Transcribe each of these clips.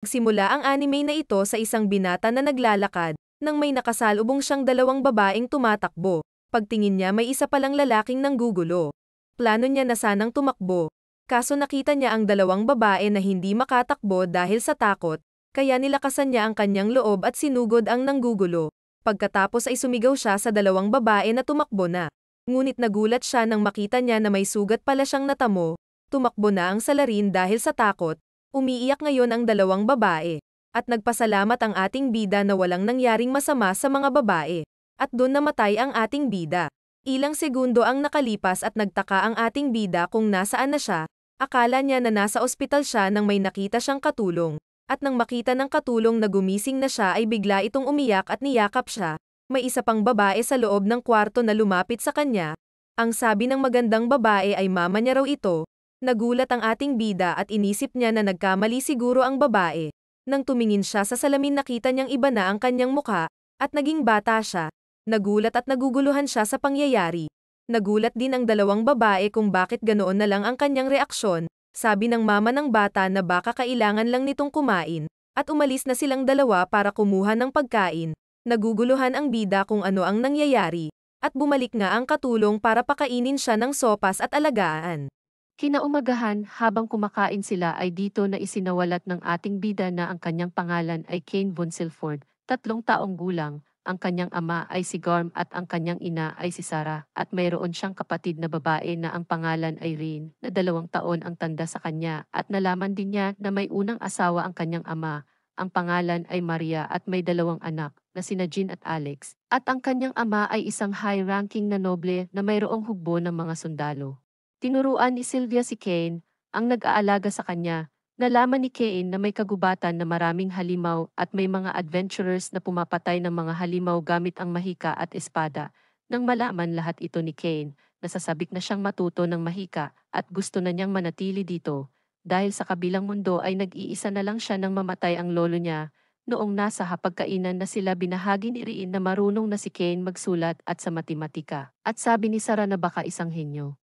Simula ang anime na ito sa isang binata na naglalakad, nang may nakasalubong siyang dalawang babaeng tumatakbo. Pagtingin niya may isa palang lalaking nanggugulo. Plano niya na sanang tumakbo. Kaso nakita niya ang dalawang babae na hindi makatakbo dahil sa takot, kaya nilakasan niya ang kanyang loob at sinugod ang nanggugulo. Pagkatapos ay sumigaw siya sa dalawang babae na tumakbo na. Ngunit nagulat siya nang makita niya na may sugat pala siyang natamo. Tumakbo na ang salarin dahil sa takot, Umiiyak ngayon ang dalawang babae, at nagpasalamat ang ating bida na walang nangyaring masama sa mga babae, at doon namatay ang ating bida. Ilang segundo ang nakalipas at nagtaka ang ating bida kung nasaan na siya, akala niya na nasa ospital siya nang may nakita siyang katulong, at nang makita ng katulong na gumising na siya ay bigla itong umiyak at niyakap siya, may isa pang babae sa loob ng kwarto na lumapit sa kanya, ang sabi ng magandang babae ay mama niya raw ito, Nagulat ang ating bida at inisip niya na nagkamali siguro ang babae. Nang tumingin siya sa salamin nakita niyang iba na ang kanyang muka, at naging bata siya. Nagulat at naguguluhan siya sa pangyayari. Nagulat din ang dalawang babae kung bakit ganoon na lang ang kanyang reaksyon, sabi ng mama ng bata na baka kailangan lang nitong kumain, at umalis na silang dalawa para kumuha ng pagkain. Naguguluhan ang bida kung ano ang nangyayari, at bumalik nga ang katulong para pakainin siya ng sopas at alagaan. Kinaumagahan habang kumakain sila ay dito na isinawalat ng ating bida na ang kanyang pangalan ay Kane Von Silford, tatlong taong gulang, ang kanyang ama ay si Garm at ang kanyang ina ay si Sarah at mayroon siyang kapatid na babae na ang pangalan ay Rain na dalawang taon ang tanda sa kanya at nalaman din niya na may unang asawa ang kanyang ama, ang pangalan ay Maria at may dalawang anak na sina Jean at Alex at ang kanyang ama ay isang high-ranking na noble na mayroong hugbo ng mga sundalo. Tinuruan ni Sylvia si Kane, ang nag-aalaga sa kanya. Nalaman ni Kane na may kagubatan na maraming halimaw at may mga adventurers na pumapatay ng mga halimaw gamit ang mahika at espada. Nang malaman lahat ito ni Kane, nasasabik na siyang matuto ng mahika at gusto na niyang manatili dito. Dahil sa kabilang mundo ay nag-iisa na lang siya nang mamatay ang lolo niya, noong nasa hapagkainan na sila binahagi ni Riin na marunong na si Kane magsulat at sa matematika. At sabi ni Sara na baka isang henyo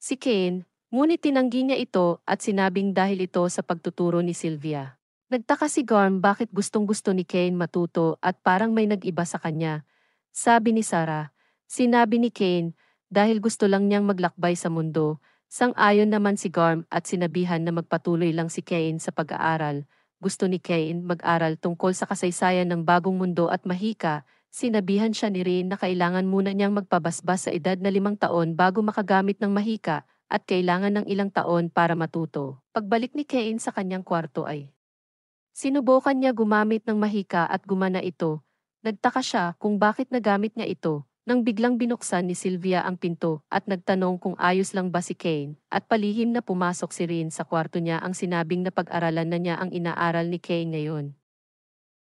si Kane, ngunit tinanggi niya ito at sinabing dahil ito sa pagtuturo ni Sylvia. Nagtaka si Garm bakit gustong-gusto ni Kane matuto at parang may nag-iba sa kanya. Sabi ni Sarah, sinabi ni Kane, dahil gusto lang niyang maglakbay sa mundo, sang-ayon naman si Garm at sinabihan na magpatuloy lang si Kane sa pag-aaral. Gusto ni Kane mag-aral tungkol sa kasaysayan ng bagong mundo at mahika, sinabihan siya ni Rin na kailangan muna niyang magpabasbas sa edad na limang taon bago makagamit ng mahika at kailangan ng ilang taon para matuto. Pagbalik ni Cain sa kanyang kwarto ay sinubukan niya gumamit ng mahika at gumana ito. Nagtaka siya kung bakit nagamit niya ito nang biglang binuksan ni Sylvia ang pinto at nagtanong kung ayos lang ba si Kane at palihim na pumasok si Rin sa kwarto niya ang sinabing na pag-aralan na niya ang inaaral ni Kane ngayon.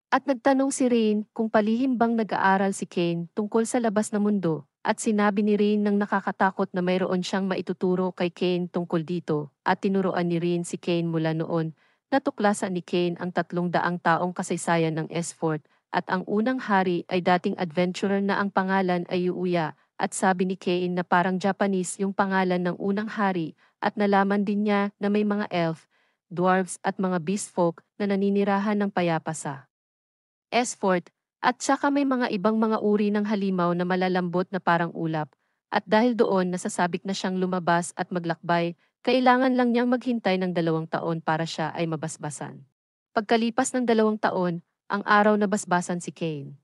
At nagtanong si Rain kung palihim bang nag-aaral si Kane tungkol sa labas na mundo, at sinabi ni Rain ng nakakatakot na mayroon siyang maituturo kay Kane tungkol dito, at tinuruan ni Rain si Kane mula noon, natuklasan ni Kane ang tatlong daang taong kasaysayan ng Esfort, at ang unang hari ay dating adventurer na ang pangalan ay Yuuya, at sabi ni Kane na parang Japanese yung pangalan ng unang hari, at nalaman din niya na may mga elf, dwarves at mga beastfolk na naninirahan ng payapa sa Esport, at saka may mga ibang mga uri ng halimaw na malalambot na parang ulap, at dahil doon nasasabik na siyang lumabas at maglakbay, kailangan lang niyang maghintay ng dalawang taon para siya ay mabasbasan. Pagkalipas ng dalawang taon, ang araw na basbasan si Kane.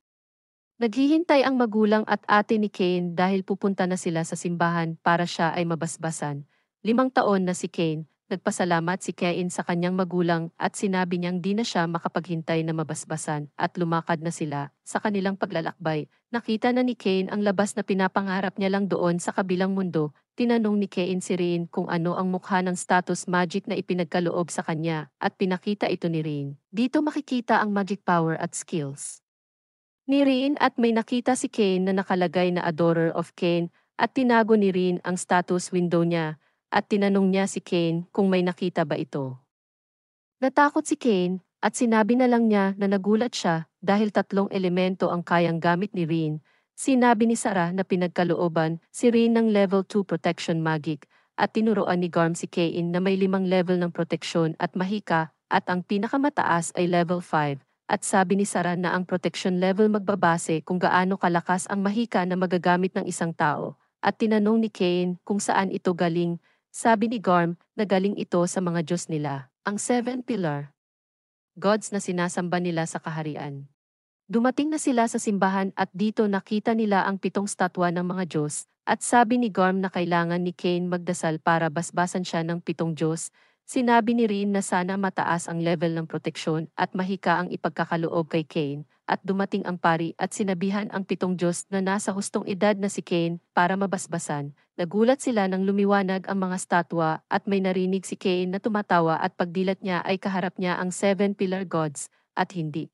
Naghihintay ang magulang at ate ni Kane dahil pupunta na sila sa simbahan para siya ay mabasbasan. Limang taon na si Kane Nagpasalamat si Cain sa kanyang magulang at sinabi niyang di na siya makapaghintay na mabasbasan at lumakad na sila sa kanilang paglalakbay. Nakita na ni Cain ang labas na pinapangarap niya lang doon sa kabilang mundo. Tinanong ni Cain si Rin kung ano ang mukha ng status magic na ipinagkaloob sa kanya at pinakita ito ni Rin. Dito makikita ang magic power at skills. Ni Rin at may nakita si Cain na nakalagay na Adorer of Cain at tinago ni Rin ang status window niya at tinanong niya si Kane kung may nakita ba ito. Natakot si Kane at sinabi na lang niya na nagulat siya dahil tatlong elemento ang kayang gamit ni Rin. Sinabi ni Sarah na pinagkalooban si Rin ng level 2 protection magic at tinuruan ni Garm si Kane na may limang level ng protection at mahika at ang pinakamataas ay level 5 at sabi ni Sarah na ang protection level magbabase kung gaano kalakas ang mahika na magagamit ng isang tao at tinanong ni Kane kung saan ito galing sabi ni Garm, nagaling ito sa mga Diyos nila, ang seven pillar. Gods na sinasamba nila sa kaharian. Dumating na sila sa simbahan at dito nakita nila ang pitong statwa ng mga Diyos, at sabi ni Garm na kailangan ni Cain magdasal para basbasan siya ng pitong Diyos, Sinabi ni Rin na sana mataas ang level ng proteksyon at mahika ang ipagkakaloob kay Kane at dumating ang pari at sinabihan ang pitong Diyos na nasa hustong edad na si Kane para mabasbasan. Nagulat sila nang lumiwanag ang mga statwa at may narinig si Kane na tumatawa at pagdilat niya ay kaharap niya ang Seven Pillar Gods at hindi.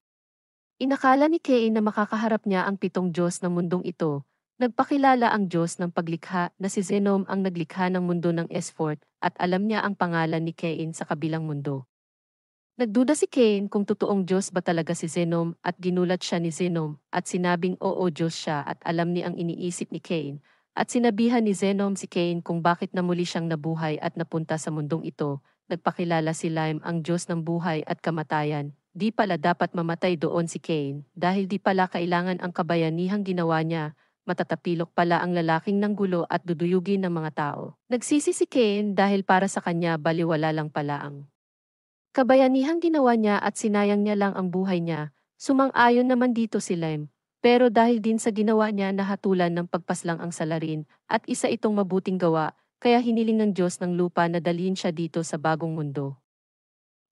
Inakala ni Kane na makakaharap niya ang pitong Diyos ng mundong ito Nagpakilala ang Diyos ng paglikha na si Zenom ang naglikha ng mundo ng Esfort at alam niya ang pangalan ni Cain sa kabilang mundo. Nagduda si Cain kung totoong Diyos ba talaga si Zenom at ginulat siya ni Zenom at sinabing oo Diyos siya at alam niya ang iniisip ni Cain at sinabihan ni Zenom si Cain kung bakit na muli siyang nabuhay at napunta sa mundong ito. Nagpakilala si Lime ang Diyos ng buhay at kamatayan di pala dapat mamatay doon si Cain dahil di pala kailangan ang kabayanihang ginawa niya matatapilok pala ang lalaking ng gulo at duduyugin ng mga tao. Nagsisi si Kane dahil para sa kanya baliwala lang pala ang kabayanihang ginawa niya at sinayang niya lang ang buhay niya. Sumang-ayon naman dito si Lem, pero dahil din sa ginawa niya nahatulan ng pagpaslang ang salarin at isa itong mabuting gawa, kaya hiniling ng Diyos ng lupa na dalhin siya dito sa bagong mundo.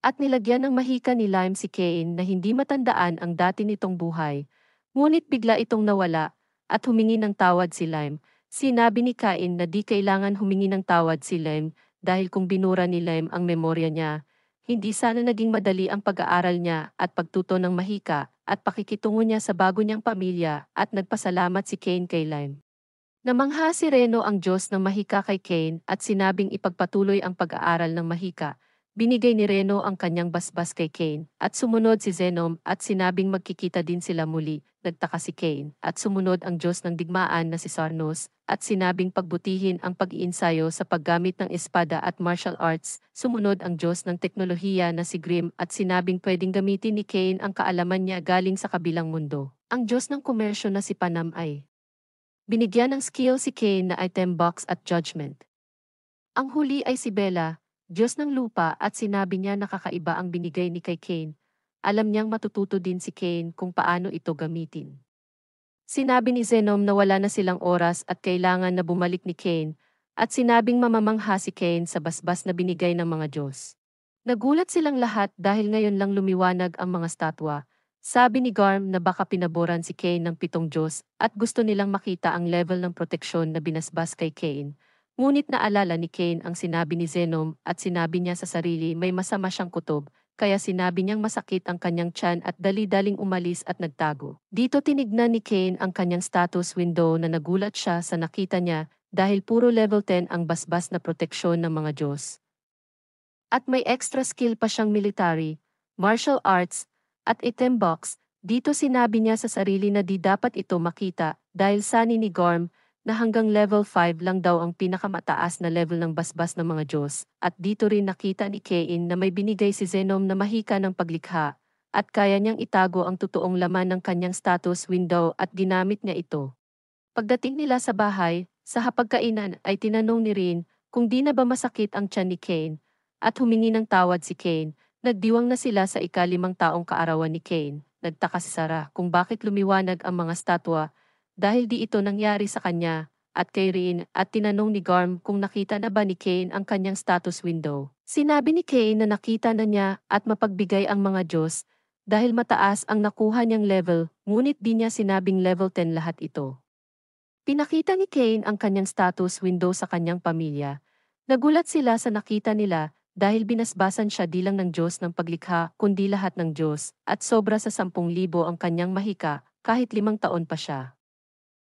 At nilagyan ng mahika ni Lime si Cain na hindi matandaan ang dati nitong buhay, ngunit bigla itong nawala at humingi ng tawad si Lime. Sinabi ni Cain na di kailangan humingi ng tawad si Lime dahil kung binura ni Lime ang memorya niya, hindi sana naging madali ang pag-aaral niya at pagtuto ng mahika at pakikitungo niya sa bago niyang pamilya at nagpasalamat si Cain kay Lime. Namangha si Reno ang Diyos ng mahika kay Cain at sinabing ipagpatuloy ang pag-aaral ng mahika Binigay ni Reno ang kanyang basbas kay Kane, at sumunod si Zenom at sinabing magkikita din sila muli, nagtaka si Kane, at sumunod ang Diyos ng digmaan na si Sarnos, at sinabing pagbutihin ang pag-iinsayo sa paggamit ng espada at martial arts, sumunod ang Diyos ng teknolohiya na si Grimm at sinabing pwedeng gamitin ni Kane ang kaalaman niya galing sa kabilang mundo. Ang Diyos ng komersyo na si Panam ay binigyan ng skill si Kane na item box at judgment. Ang huli ay si Bella, Diyos ng lupa at sinabi niya na kakaiba ang binigay ni kay Cain, alam niyang matututo din si Cain kung paano ito gamitin. Sinabi ni Zenom na wala na silang oras at kailangan na bumalik ni Cain, at sinabing mamamangha si Cain sa basbas na binigay ng mga Diyos. Nagulat silang lahat dahil ngayon lang lumiwanag ang mga statwa. Sabi ni Garm na baka pinaboran si Cain ng pitong Diyos at gusto nilang makita ang level ng proteksyon na binasbas kay Cain, Ngunit naalala ni Kane ang sinabi ni Zenom at sinabi niya sa sarili may masama siyang kutob, kaya sinabi niyang masakit ang kanyang tiyan at dali-daling umalis at nagtago. Dito tinignan ni Kane ang kanyang status window na nagulat siya sa nakita niya dahil puro level 10 ang basbas na proteksyon ng mga Diyos. At may extra skill pa siyang military, martial arts, at item box, dito sinabi niya sa sarili na di dapat ito makita dahil sani ni Gorm, na hanggang level 5 lang daw ang pinakamataas na level ng basbas ng mga Diyos, at dito rin nakita ni Cain na may binigay si Zenom na mahika ng paglikha, at kaya niyang itago ang totoong laman ng kanyang status window at ginamit niya ito. Pagdating nila sa bahay, sa hapagkainan ay tinanong ni Rin kung di na ba masakit ang tiyan ni Cain, at humingi ng tawad si Cain, nagdiwang na sila sa ikalimang taong kaarawan ni Cain. Nagtaka si Sarah kung bakit lumiwanag ang mga statwa dahil di ito nangyari sa kanya, at kay Rin at tinanong ni Garm kung nakita na ba ni Kane ang kanyang status window. Sinabi ni Kane na nakita na niya at mapagbigay ang mga Diyos dahil mataas ang nakuha niyang level ngunit di niya sinabing level 10 lahat ito. Pinakita ni Kane ang kanyang status window sa kanyang pamilya. Nagulat sila sa nakita nila dahil binasbasan siya di lang ng Diyos ng paglikha kundi lahat ng Diyos at sobra sa 10,000 ang kanyang mahika kahit limang taon pa siya.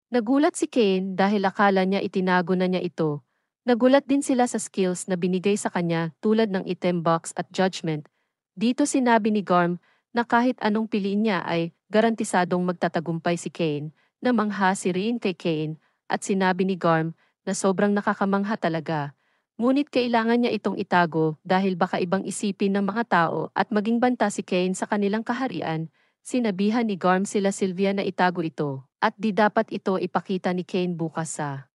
Nagulat si Kane dahil akala niya itinago na niya ito. Nagulat din sila sa skills na binigay sa kanya tulad ng item box at judgment. Dito sinabi ni Garm na kahit anong piliin niya ay garantisadong magtatagumpay si Kane na mangha si Rin kay Kane at sinabi ni Garm na sobrang nakakamangha talaga. Ngunit kailangan niya itong itago dahil baka ibang isipin ng mga tao at maging banta si Kane sa kanilang kaharian, sinabihan ni Garm sila Sylvia na itago ito at di dapat ito ipakita ni Kane bukas sa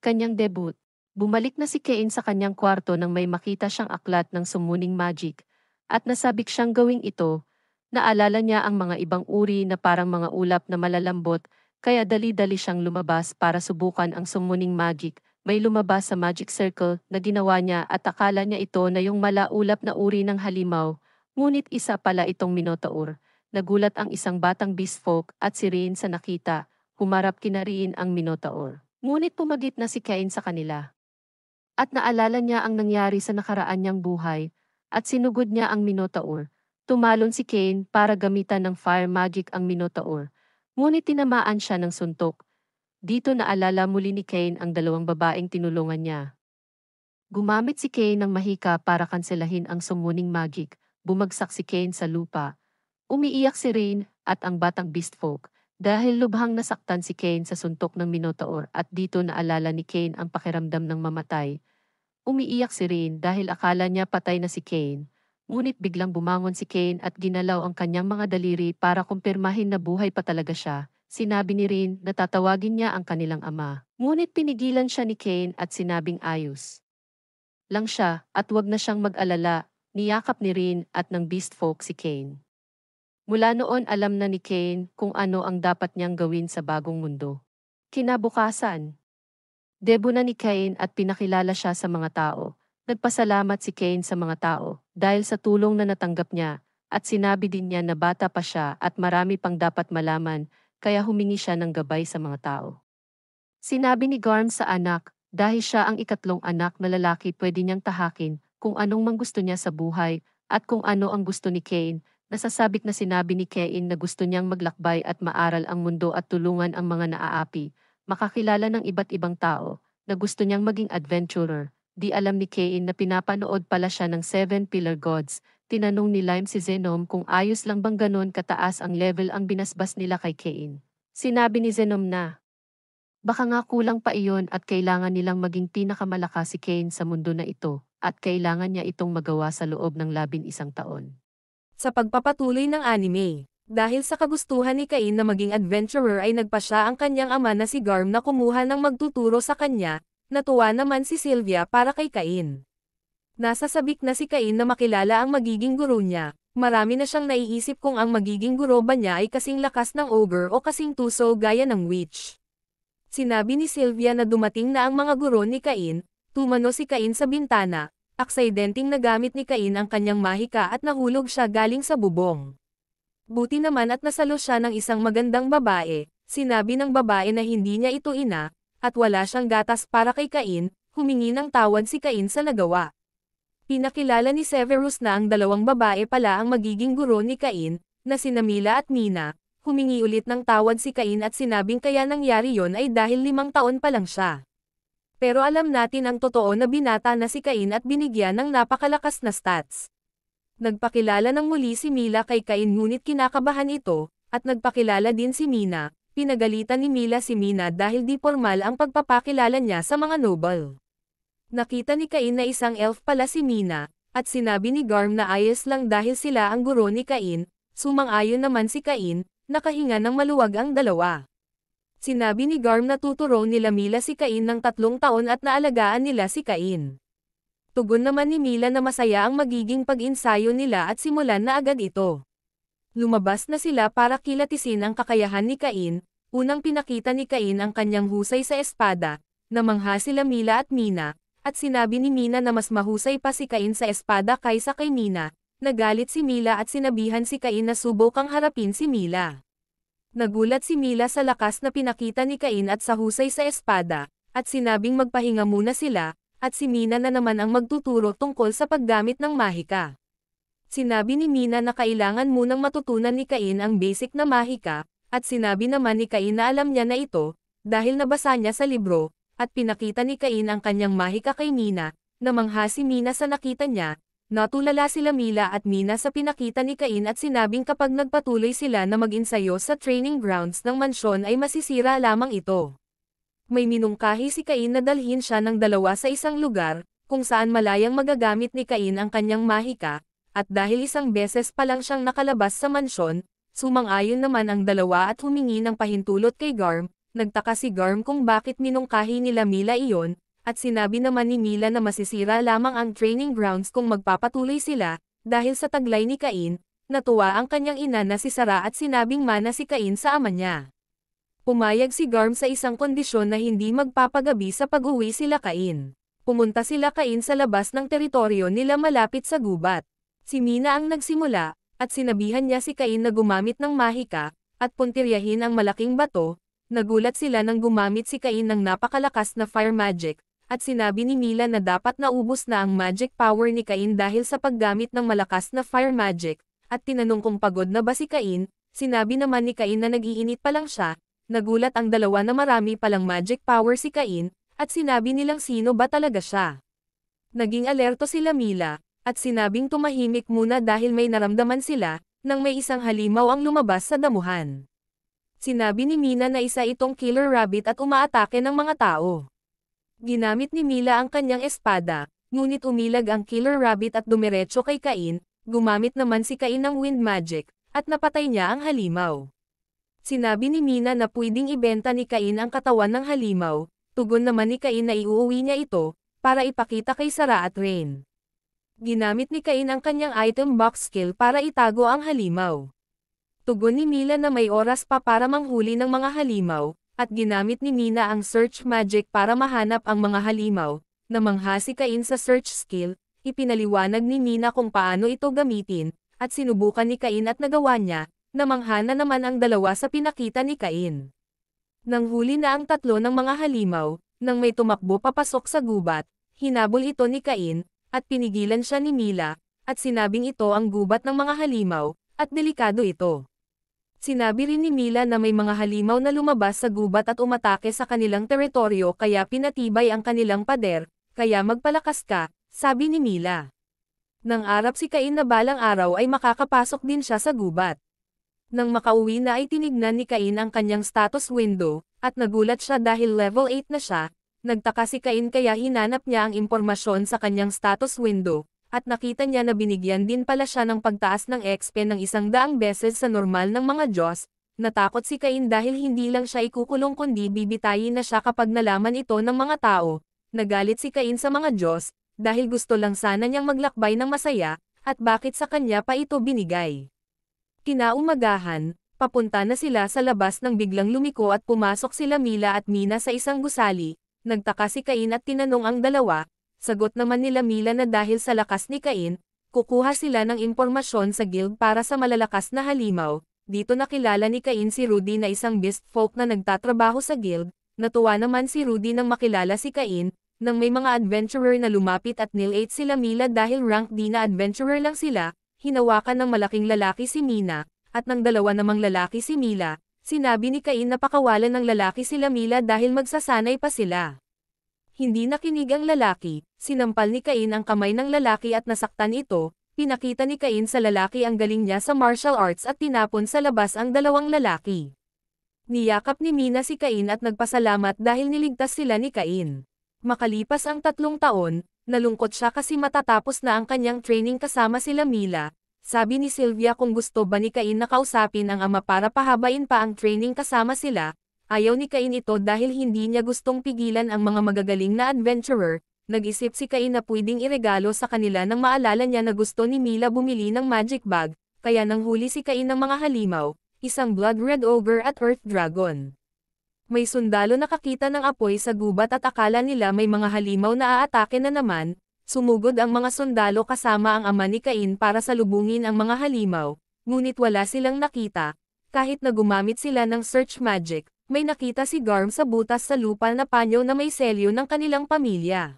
kanyang debut. Bumalik na si Kane sa kanyang kwarto nang may makita siyang aklat ng sumuning magic at nasabik siyang gawing ito, naalala niya ang mga ibang uri na parang mga ulap na malalambot kaya dali-dali siyang lumabas para subukan ang sumuning magic. May lumabas sa magic circle na ginawa niya at akala niya ito na yung malaulap na uri ng halimaw, ngunit isa pala itong minotaur nagulat ang isang batang bisfolk at si Rain sa nakita, humarap kina Rain ang Minotaur. Ngunit pumagit na si Cain sa kanila. At naalala niya ang nangyari sa nakaraan niyang buhay, at sinugod niya ang Minotaur. Tumalon si Cain para gamitan ng fire magic ang Minotaur, ngunit tinamaan siya ng suntok. Dito naalala muli ni Cain ang dalawang babaeng tinulungan niya. Gumamit si Cain ng mahika para kanselahin ang sumuning magic, bumagsak si Cain sa lupa, Umiiyak si Rain at ang batang Beastfolk dahil lubhang nasaktan si Kane sa suntok ng Minotaur at dito naalala ni Kane ang pakiramdam ng mamatay. Umiiyak si Rain dahil akala niya patay na si Kane. Ngunit biglang bumangon si Kane at ginalaw ang kanyang mga daliri para kumpirmahin na buhay pa talaga siya. Sinabi ni Rain na tatawagin niya ang kanilang ama. Ngunit pinigilan siya ni Kane at sinabing ayos. Lang siya at wag na siyang mag-alala, niyakap ni Rain at ng Beastfolk si Kane. Mula noon alam na ni Kane kung ano ang dapat niyang gawin sa bagong mundo. Kinabukasan, debo na ni Kane at pinakilala siya sa mga tao. Nagpasalamat si Kane sa mga tao dahil sa tulong na natanggap niya at sinabi din niya na bata pa siya at marami pang dapat malaman kaya humingi siya ng gabay sa mga tao. Sinabi ni Garm sa anak, dahil siya ang ikatlong anak na lalaki pwede niyang tahakin kung anong mang gusto niya sa buhay at kung ano ang gusto ni Kane nasasabik na sinabi ni Kein na gusto niyang maglakbay at maaral ang mundo at tulungan ang mga naaapi, makakilala ng iba't ibang tao, na gusto niyang maging adventurer. Di alam ni Kein na pinapanood pala siya ng Seven Pillar Gods, tinanong ni Lime si Zenom kung ayos lang bang ganon kataas ang level ang binasbas nila kay Kein. Sinabi ni Zenom na, Baka nga kulang pa iyon at kailangan nilang maging pinakamalakas si Kane sa mundo na ito, at kailangan niya itong magawa sa loob ng labin isang taon sa pagpapatuloy ng anime. Dahil sa kagustuhan ni Cain na maging adventurer ay nagpa siya ang kanyang ama na si Garm na kumuha ng magtuturo sa kanya, natuwa naman si Sylvia para kay Cain. Nasa sabik na si Cain na makilala ang magiging guro niya, marami na siyang naiisip kung ang magiging guro ba niya ay kasing lakas ng ogre o kasing tuso gaya ng witch. Sinabi ni Sylvia na dumating na ang mga guro ni Cain, tumano si Cain sa bintana, aksidenteng nagamit ni Cain ang kanyang mahika at nahulog siya galing sa bubong. Buti naman at nasalo siya ng isang magandang babae, sinabi ng babae na hindi niya ito ina, at wala siyang gatas para kay Cain, humingi ng tawad si Cain sa nagawa. Pinakilala ni Severus na ang dalawang babae pala ang magiging guro ni Cain, na sinamila at Mina, humingi ulit ng tawad si Cain at sinabing kaya nangyari yon ay dahil limang taon pa lang siya. Pero alam natin ang totoo na binata na si Cain at binigyan ng napakalakas na stats. Nagpakilala ng muli si Mila kay Cain ngunit kinakabahan ito, at nagpakilala din si Mina, pinagalitan ni Mila si Mina dahil di formal ang pagpapakilala niya sa mga noble. Nakita ni Cain na isang elf pala si Mina, at sinabi ni Garm na ayos lang dahil sila ang guro ni Cain, sumang-ayon naman si Cain, nakahinga ng maluwag ang dalawa. Sinabi ni Garm na tuturo nila Mila si Cain ng tatlong taon at naalagaan nila si Cain. Tugon naman ni Mila na masaya ang magiging pag-insayo nila at simulan na agad ito. Lumabas na sila para kilatisin ang kakayahan ni Cain, unang pinakita ni Cain ang kanyang husay sa espada, namangha sila Mila at Mina, at sinabi ni Mina na mas mahusay pa si Cain sa espada kaysa kay Mina, nagalit si Mila at sinabihan si Cain na subok harapin si Mila. Nagulat si Mila sa lakas na pinakita ni Cain at sa husay sa espada, at sinabing magpahinga muna sila, at si Mina na naman ang magtuturo tungkol sa paggamit ng mahika. Sinabi ni Mina na kailangan munang matutunan ni Cain ang basic na mahika, at sinabi naman ni Cain na alam niya na ito, dahil nabasa niya sa libro, at pinakita ni Cain ang kanyang mahika kay Mina, namangha si Mina sa nakita niya, Natulala sila Mila at Mina sa pinakita ni Cain at sinabing kapag nagpatuloy sila na mag-insayo sa training grounds ng mansyon ay masisira lamang ito. May minungkahi si Cain na dalhin siya ng dalawa sa isang lugar, kung saan malayang magagamit ni Cain ang kanyang mahika, at dahil isang beses pa lang siyang nakalabas sa mansyon, sumang-ayon naman ang dalawa at humingi ng pahintulot kay Garm, nagtaka si Garm kung bakit minungkahi nila Mila iyon, at sinabi naman ni Mila na masisira lamang ang training grounds kung magpapatuloy sila, dahil sa taglay ni Cain, natuwa ang kanyang ina na si Sara at sinabing mana si Cain sa ama niya. Pumayag si Garm sa isang kondisyon na hindi magpapagabi sa pag-uwi sila Cain. Pumunta sila Cain sa labas ng teritoryo nila malapit sa gubat. Si Mina ang nagsimula, at sinabihan niya si Cain na gumamit ng mahika, at puntiryahin ang malaking bato, nagulat sila nang gumamit si Cain ng napakalakas na fire magic, at sinabi ni Mila na dapat naubos na ang magic power ni Cain dahil sa paggamit ng malakas na fire magic, at tinanong kung pagod na ba si Cain, sinabi naman ni Cain na nagiinit pa lang siya, nagulat ang dalawa na marami palang magic power si Cain, at sinabi nilang sino ba talaga siya. Naging alerto sila Mila, at sinabing tumahimik muna dahil may naramdaman sila, nang may isang halimaw ang lumabas sa damuhan. Sinabi ni Mina na isa itong killer rabbit at umaatake ng mga tao. Ginamit ni Mila ang kanyang espada, ngunit umilag ang killer rabbit at dumiretso kay Cain, gumamit naman si Cain ng wind magic, at napatay niya ang halimaw. Sinabi ni Mina na pwedeng ibenta ni Cain ang katawan ng halimaw, tugon naman ni Cain na iuuwi niya ito, para ipakita kay Sara at Rain. Ginamit ni Cain ang kanyang item box skill para itago ang halimaw. Tugon ni Mila na may oras pa para manghuli ng mga halimaw, at ginamit ni Mina ang search magic para mahanap ang mga halimaw, na manghasikain sa search skill, ipinaliwanag ni Mina kung paano ito gamitin, at sinubukan ni Cain at nagawa niya, namanghana naman ang dalawa sa pinakita ni Cain. Nang huli na ang tatlo ng mga halimaw, nang may tumakbo papasok sa gubat, hinabol ito ni Cain, at pinigilan siya ni Mila, at sinabing ito ang gubat ng mga halimaw, at delikado ito. Sinabi rin ni Mila na may mga halimaw na lumabas sa gubat at umatake sa kanilang teritoryo kaya pinatibay ang kanilang pader, kaya magpalakas ka, sabi ni Mila. Nang arap si Cain na balang araw ay makakapasok din siya sa gubat. Nang makauwi na ay tinignan ni Cain ang kanyang status window, at nagulat siya dahil level 8 na siya, nagtaka si Cain kaya hinanap niya ang impormasyon sa kanyang status window, at nakita niya na binigyan din pala siya ng pagtaas ng XP ng isang daang beses sa normal ng mga Diyos, natakot si Cain dahil hindi lang siya ikukulong kundi bibitayin na siya kapag nalaman ito ng mga tao, nagalit si Cain sa mga Diyos, dahil gusto lang sana niyang maglakbay ng masaya, at bakit sa kanya pa ito binigay. Kinaumagahan, papunta na sila sa labas nang biglang lumiko at pumasok sila Mila at Mina sa isang gusali, nagtaka si Cain at tinanong ang dalawa, sagot naman nila Mila na dahil sa lakas ni Cain, kukuha sila ng impormasyon sa guild para sa malalakas na halimaw, dito nakilala ni Cain si Rudy na isang beast folk na nagtatrabaho sa guild, natuwa naman si Rudy nang makilala si Cain, nang may mga adventurer na lumapit at nil-ate sila Mila dahil rank D na adventurer lang sila, hinawakan ng malaking lalaki si Mina, at ng dalawa namang lalaki si Mila, sinabi ni Cain na pakawalan ng lalaki sila Mila dahil magsasanay pa sila. Hindi nakinig ang lalaki, sinampal ni Cain ang kamay ng lalaki at nasaktan ito, pinakita ni Cain sa lalaki ang galing niya sa martial arts at tinapon sa labas ang dalawang lalaki. Niyakap ni Mina si Cain at nagpasalamat dahil niligtas sila ni Cain. Makalipas ang tatlong taon, nalungkot siya kasi matatapos na ang kanyang training kasama sila Mila, sabi ni Sylvia kung gusto ba ni Cain na kausapin ang ama para pahabain pa ang training kasama sila, Ayaw ni Cain ito dahil hindi niya gustong pigilan ang mga magagaling na adventurer, nag-isip si Cain na pwedeng iregalo sa kanila nang maalala niya na gusto ni Mila bumili ng magic bag, kaya nang huli si Cain ng mga halimaw, isang blood red ogre at earth dragon. May sundalo nakakita ng apoy sa gubat at akala nila may mga halimaw na aatake na naman, sumugod ang mga sundalo kasama ang ama ni Cain para salubungin ang mga halimaw, ngunit wala silang nakita, kahit na gumamit sila ng search magic, may nakita si Garm sa butas sa lupa na panyo na may selyo ng kanilang pamilya.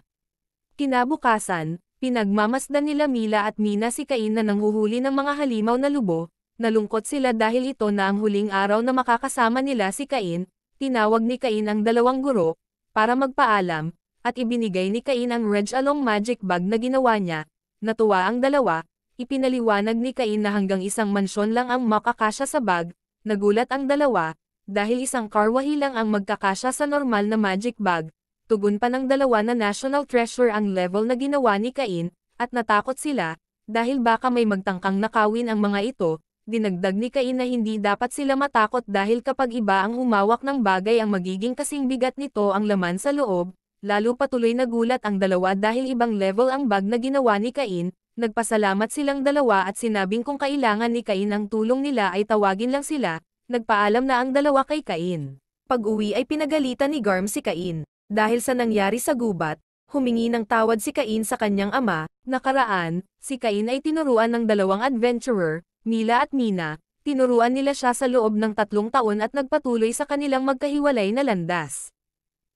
Kinabukasan, pinagmamasdan nila Mila at Mina si Cain na nanghuhuli ng mga halimaw na lubo, nalungkot sila dahil ito na ang huling araw na makakasama nila si Cain, tinawag ni Cain ang dalawang guro, para magpaalam, at ibinigay ni Cain ang Reg Along Magic Bag na ginawa niya, natuwa ang dalawa, ipinaliwanag ni Cain na hanggang isang mansyon lang ang makakasya sa bag, nagulat ang dalawa, dahil isang karwahi lang ang magkakasya sa normal na magic bag, tugon pa ng dalawa na national treasure ang level na ginawa ni Cain, at natakot sila, dahil baka may magtangkang nakawin ang mga ito, dinagdag ni Cain na hindi dapat sila matakot dahil kapag iba ang humawak ng bagay ang magiging kasing bigat nito ang laman sa loob, lalo patuloy nagulat ang dalawa dahil ibang level ang bag na ginawa ni Cain, nagpasalamat silang dalawa at sinabing kung kailangan ni Cain ang tulong nila ay tawagin lang sila, nagpaalam na ang dalawa kay Cain. Pag-uwi ay pinagalitan ni Garm si Cain. Dahil sa nangyari sa gubat, humingi ng tawad si Cain sa kanyang ama. Nakaraan, si Cain ay tinuruan ng dalawang adventurer, Mila at Mina. Tinuruan nila siya sa loob ng tatlong taon at nagpatuloy sa kanilang magkahiwalay na landas.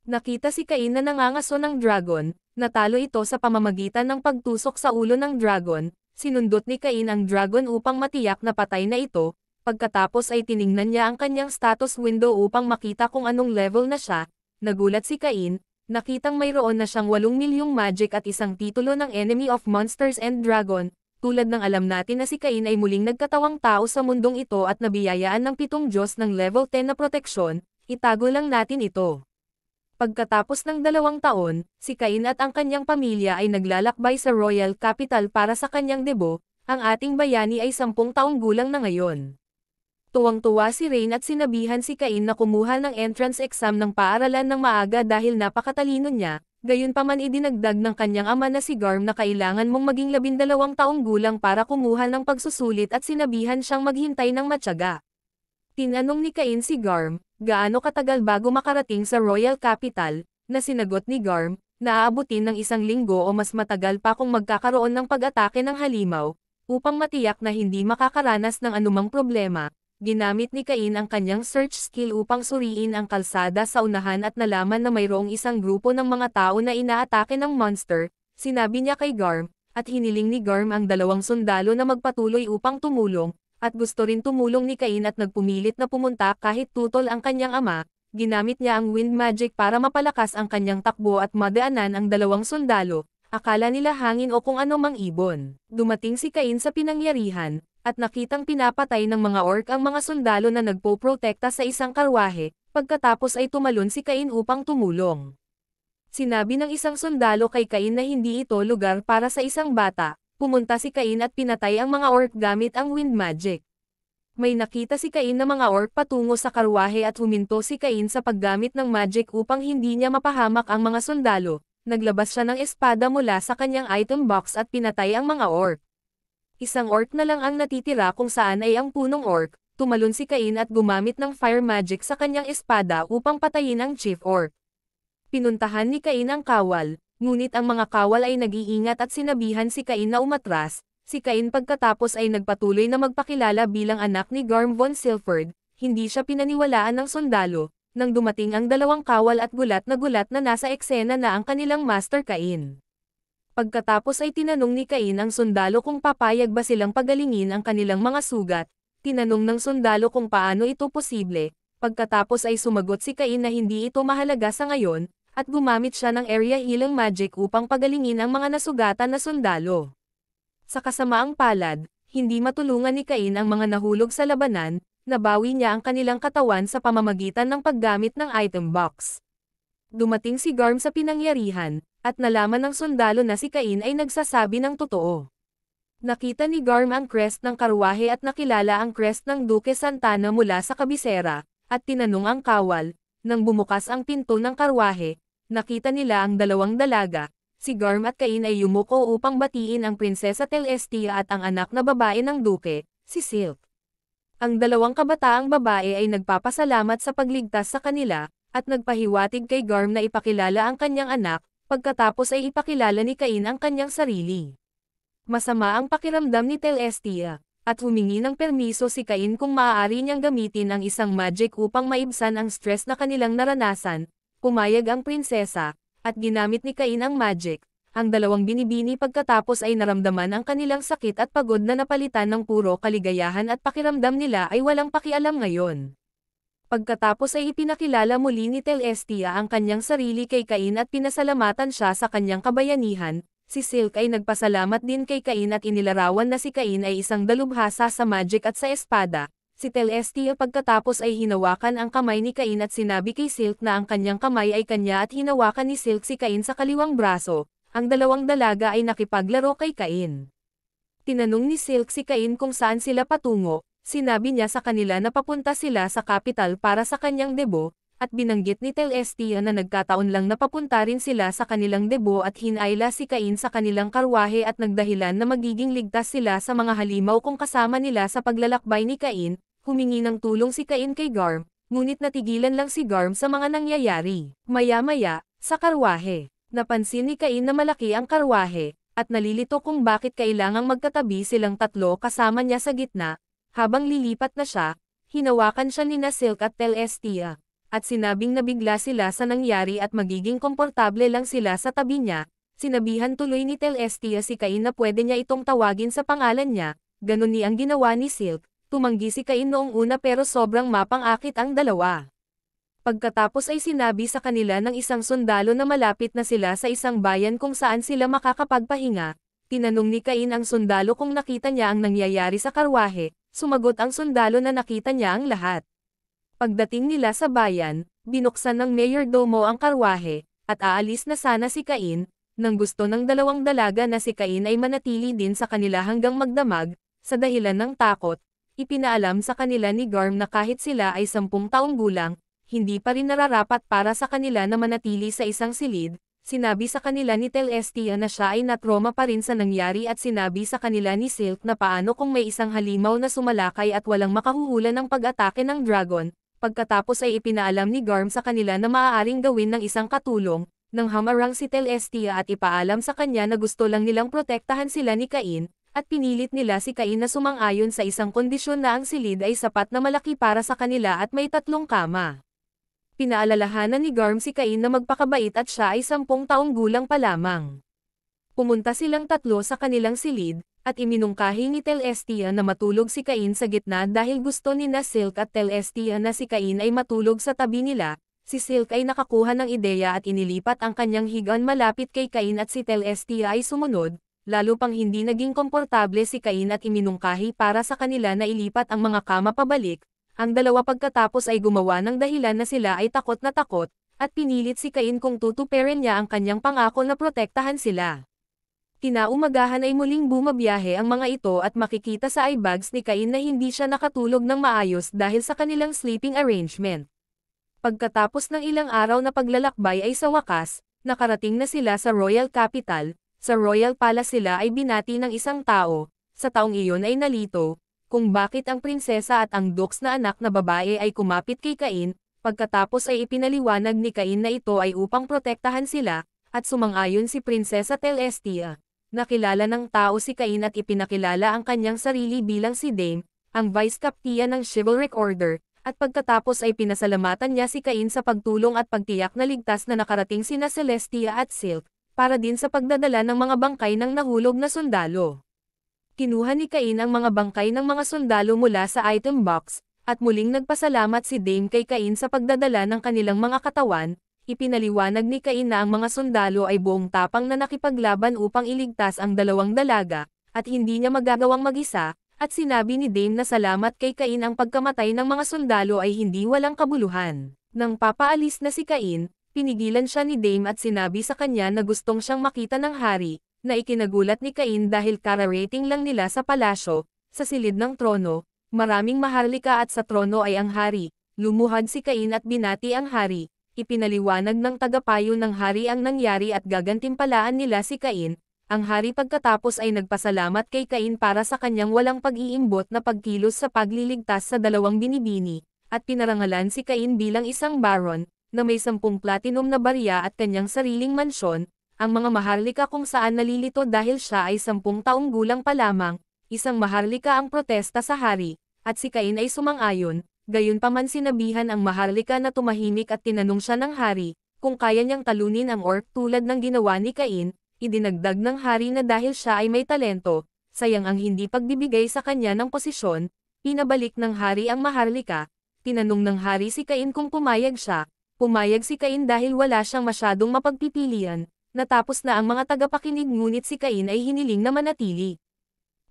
Nakita si Cain na nangangaso ng dragon, natalo ito sa pamamagitan ng pagtusok sa ulo ng dragon, sinundot ni Cain ang dragon upang matiyak na patay na ito, Pagkatapos ay tiningnan niya ang kanyang status window upang makita kung anong level na siya, nagulat si Cain, nakitang mayroon na siyang 8 milyong magic at isang titulo ng Enemy of Monsters and Dragon, tulad ng alam natin na si Cain ay muling nagkatawang tao sa mundong ito at nabiyayaan ng pitong Diyos ng level 10 na proteksyon, itago lang natin ito. Pagkatapos ng dalawang taon, si Cain at ang kanyang pamilya ay naglalakbay sa Royal Capital para sa kanyang debo, ang ating bayani ay sampung taong gulang na ngayon. Tuwang-tuwa si Rain at sinabihan si Cain na kumuha ng entrance exam ng paaralan ng maaga dahil napakatalino niya, gayon pa man idinagdag ng kanyang ama na si Garm na kailangan mong maging labindalawang taong gulang para kumuha ng pagsusulit at sinabihan siyang maghintay ng matyaga. Tinanong ni Cain si Garm, gaano katagal bago makarating sa Royal Capital, na sinagot ni Garm, naaabutin ng isang linggo o mas matagal pa kung magkakaroon ng pag-atake ng halimaw, upang matiyak na hindi makakaranas ng anumang problema, ginamit ni Cain ang kanyang search skill upang suriin ang kalsada sa unahan at nalaman na mayroong isang grupo ng mga tao na inaatake ng monster, sinabi niya kay Garm, at hiniling ni Garm ang dalawang sundalo na magpatuloy upang tumulong, at gusto rin tumulong ni Cain at nagpumilit na pumunta kahit tutol ang kanyang ama, ginamit niya ang wind magic para mapalakas ang kanyang takbo at madaanan ang dalawang sundalo, akala nila hangin o kung ano mang ibon. Dumating si Cain sa pinangyarihan, at nakitang pinapatay ng mga orc ang mga sundalo na nagpoprotekta sa isang karwahe, pagkatapos ay tumalon si Cain upang tumulong. Sinabi ng isang sundalo kay Cain na hindi ito lugar para sa isang bata, pumunta si Cain at pinatay ang mga orc gamit ang wind magic. May nakita si Cain na mga orc patungo sa karwahe at huminto si Cain sa paggamit ng magic upang hindi niya mapahamak ang mga sundalo, naglabas siya ng espada mula sa kanyang item box at pinatay ang mga orc. Isang orc na lang ang natitira kung saan ay ang punong orc, tumalon si Cain at gumamit ng fire magic sa kanyang espada upang patayin ang chief orc. Pinuntahan ni Cain ang kawal, ngunit ang mga kawal ay nag-iingat at sinabihan si Cain na umatras, Si Cain pagkatapos ay nagpatuloy na magpakilala bilang anak ni Garm von Silford, hindi siya pinaniwalaan ng sundalo, nang dumating ang dalawang kawal at gulat na gulat na nasa eksena na ang kanilang master Cain. Pagkatapos ay tinanong ni Cain ang sundalo kung papayag ba silang pagalingin ang kanilang mga sugat, tinanong ng sundalo kung paano ito posible, pagkatapos ay sumagot si Cain na hindi ito mahalaga sa ngayon, at gumamit siya ng area healing magic upang pagalingin ang mga nasugatan na sundalo. Sa kasamaang palad, hindi matulungan ni Cain ang mga nahulog sa labanan, nabawi niya ang kanilang katawan sa pamamagitan ng paggamit ng item box. Dumating si Garm sa pinangyarihan, at nalaman ng sundalo na si Cain ay nagsasabi ng totoo. Nakita ni Garm ang crest ng karwahe at nakilala ang crest ng Duke Santana mula sa kabisera, at tinanong ang kawal, nang bumukas ang pinto ng karwahe, nakita nila ang dalawang dalaga, si Garm at Cain ay yumuko upang batiin ang Prinsesa Telestia at ang anak na babae ng Duke, si Silk. Ang dalawang kabataang babae ay nagpapasalamat sa pagligtas sa kanila, at nagpahiwatig kay Garm na ipakilala ang kanyang anak, pagkatapos ay ipakilala ni Cain ang kanyang sarili. Masama ang pakiramdam ni Telestia, at humingi ng permiso si Cain kung maaari niyang gamitin ang isang magic upang maibsan ang stress na kanilang naranasan, pumayag ang prinsesa, at ginamit ni Cain ang magic, ang dalawang binibini pagkatapos ay naramdaman ang kanilang sakit at pagod na napalitan ng puro kaligayahan at pakiramdam nila ay walang pakialam ngayon. Pagkatapos ay ipinakilala muli ni Telestia ang kanyang sarili kay Cain at pinasalamatan siya sa kanyang kabayanihan, si Silk ay nagpasalamat din kay Cain at inilarawan na si Cain ay isang dalubhasa sa magic at sa espada. Si Telestia pagkatapos ay hinawakan ang kamay ni Cain at sinabi kay Silk na ang kanyang kamay ay kanya at hinawakan ni Silk si Cain sa kaliwang braso. Ang dalawang dalaga ay nakipaglaro kay Cain. Tinanong ni Silk si Cain kung saan sila patungo, Sinabi niya sa kanila na papunta sila sa capital para sa kanyang debo, at binanggit ni Telestia na nagkataon lang na papunta rin sila sa kanilang debo at hinayla si Cain sa kanilang karwahe at nagdahilan na magiging ligtas sila sa mga halimaw kung kasama nila sa paglalakbay ni Cain, humingi ng tulong si Cain kay Garm, ngunit natigilan lang si Garm sa mga nangyayari. Maya-maya, sa karwahe, napansin ni Cain na malaki ang karwahe, at nalilito kung bakit kailangang magkatabi silang tatlo kasama niya sa gitna, habang lilipat na siya, hinawakan siya ni Silk at Telestia, at sinabing nabigla sila sa nangyari at magiging komportable lang sila sa tabi niya, sinabihan tuloy ni Telestia si Cain na pwede niya itong tawagin sa pangalan niya, ganun ni ang ginawa ni Silk, tumanggi si Cain noong una pero sobrang mapangakit ang dalawa. Pagkatapos ay sinabi sa kanila ng isang sundalo na malapit na sila sa isang bayan kung saan sila makakapagpahinga, tinanong ni Cain ang sundalo kung nakita niya ang nangyayari sa karwahe, sumagot ang sundalo na nakita niya ang lahat. Pagdating nila sa bayan, binuksan ng Mayor Domo ang karwahe, at aalis na sana si Cain, nang gusto ng dalawang dalaga na si Cain ay manatili din sa kanila hanggang magdamag, sa dahilan ng takot, ipinaalam sa kanila ni Garm na kahit sila ay sampung taong gulang, hindi pa rin nararapat para sa kanila na manatili sa isang silid, Sinabi sa kanila ni Tel na siya ay natroma pa rin sa nangyari at sinabi sa kanila ni Silk na paano kung may isang halimaw na sumalakay at walang makahuhula ng pag-atake ng dragon, pagkatapos ay ipinaalam ni Garm sa kanila na maaaring gawin ng isang katulong, nang hamarang si Tel at ipaalam sa kanya na gusto lang nilang protektahan sila ni Cain, at pinilit nila si Cain na sumang-ayon sa isang kondisyon na ang silid ay sapat na malaki para sa kanila at may tatlong kama. Pinaalalahanan ni Garm si Cain na magpakabait at siya ay sampung taong gulang pa lamang. Pumunta silang tatlo sa kanilang silid, at iminungkahi ni Telestia na matulog si Cain sa gitna dahil gusto ni na Silk at Telestia na si Cain ay matulog sa tabi nila, si Silk ay nakakuha ng ideya at inilipat ang kanyang higaan malapit kay Cain at si Telestia ay sumunod, lalo pang hindi naging komportable si Cain at iminungkahi para sa kanila na ilipat ang mga kama pabalik, ang dalawa pagkatapos ay gumawa ng dahilan na sila ay takot na takot, at pinilit si Cain kung tutuperin niya ang kanyang pangako na protektahan sila. Kinaumagahan ay muling bumabiyahe ang mga ito at makikita sa eyebags ni Cain na hindi siya nakatulog ng maayos dahil sa kanilang sleeping arrangement. Pagkatapos ng ilang araw na paglalakbay ay sa wakas, nakarating na sila sa Royal Capital, sa Royal Palace sila ay binati ng isang tao, sa taong iyon ay nalito, kung bakit ang prinsesa at ang doks na anak na babae ay kumapit kay Cain, pagkatapos ay ipinaliwanag ni Cain na ito ay upang protektahan sila, at sumang-ayon si Prinsesa Telestia. Nakilala ng tao si Cain at ipinakilala ang kanyang sarili bilang si Dame, ang Vice Captia ng Chivalric Order, at pagkatapos ay pinasalamatan niya si Cain sa pagtulong at pagtiyak na ligtas na nakarating sina Celestia at Silk, para din sa pagdadala ng mga bangkay ng nahulog na sundalo kinuha ni Cain ang mga bangkay ng mga sundalo mula sa item box, at muling nagpasalamat si Dame kay Cain sa pagdadala ng kanilang mga katawan, ipinaliwanag ni Cain na ang mga sundalo ay buong tapang na nakipaglaban upang iligtas ang dalawang dalaga, at hindi niya magagawang mag-isa, at sinabi ni Dame na salamat kay Cain ang pagkamatay ng mga sundalo ay hindi walang kabuluhan. Nang papaalis na si Cain, pinigilan siya ni Dame at sinabi sa kanya na gustong siyang makita ng hari, na ikinagulat ni Cain dahil kara lang nila sa palasyo, sa silid ng trono, maraming maharlika at sa trono ay ang hari, lumuhad si Cain at binati ang hari, ipinaliwanag ng tagapayo ng hari ang nangyari at gagantimpalaan nila si Cain, ang hari pagkatapos ay nagpasalamat kay Cain para sa kanyang walang pag-iimbot na pagkilos sa pagliligtas sa dalawang binibini, at pinarangalan si Cain bilang isang baron, na may sampung platinum na barya at kanyang sariling mansyon, ang mga maharlika kung saan nalilito dahil siya ay sampung taong gulang pa lamang, isang maharlika ang protesta sa hari, at si Cain ay sumang-ayon, gayon pa man sinabihan ang maharlika na tumahimik at tinanong siya ng hari, kung kaya niyang talunin ang orc tulad ng ginawa ni Cain, idinagdag ng hari na dahil siya ay may talento, sayang ang hindi pagbibigay sa kanya ng posisyon, pinabalik ng hari ang maharlika, tinanong ng hari si Cain kung pumayag siya, pumayag si Cain dahil wala siyang masyadong mapagpipilian, Natapos na ang mga tagapakinig ngunit si Cain ay hiniling na manatili.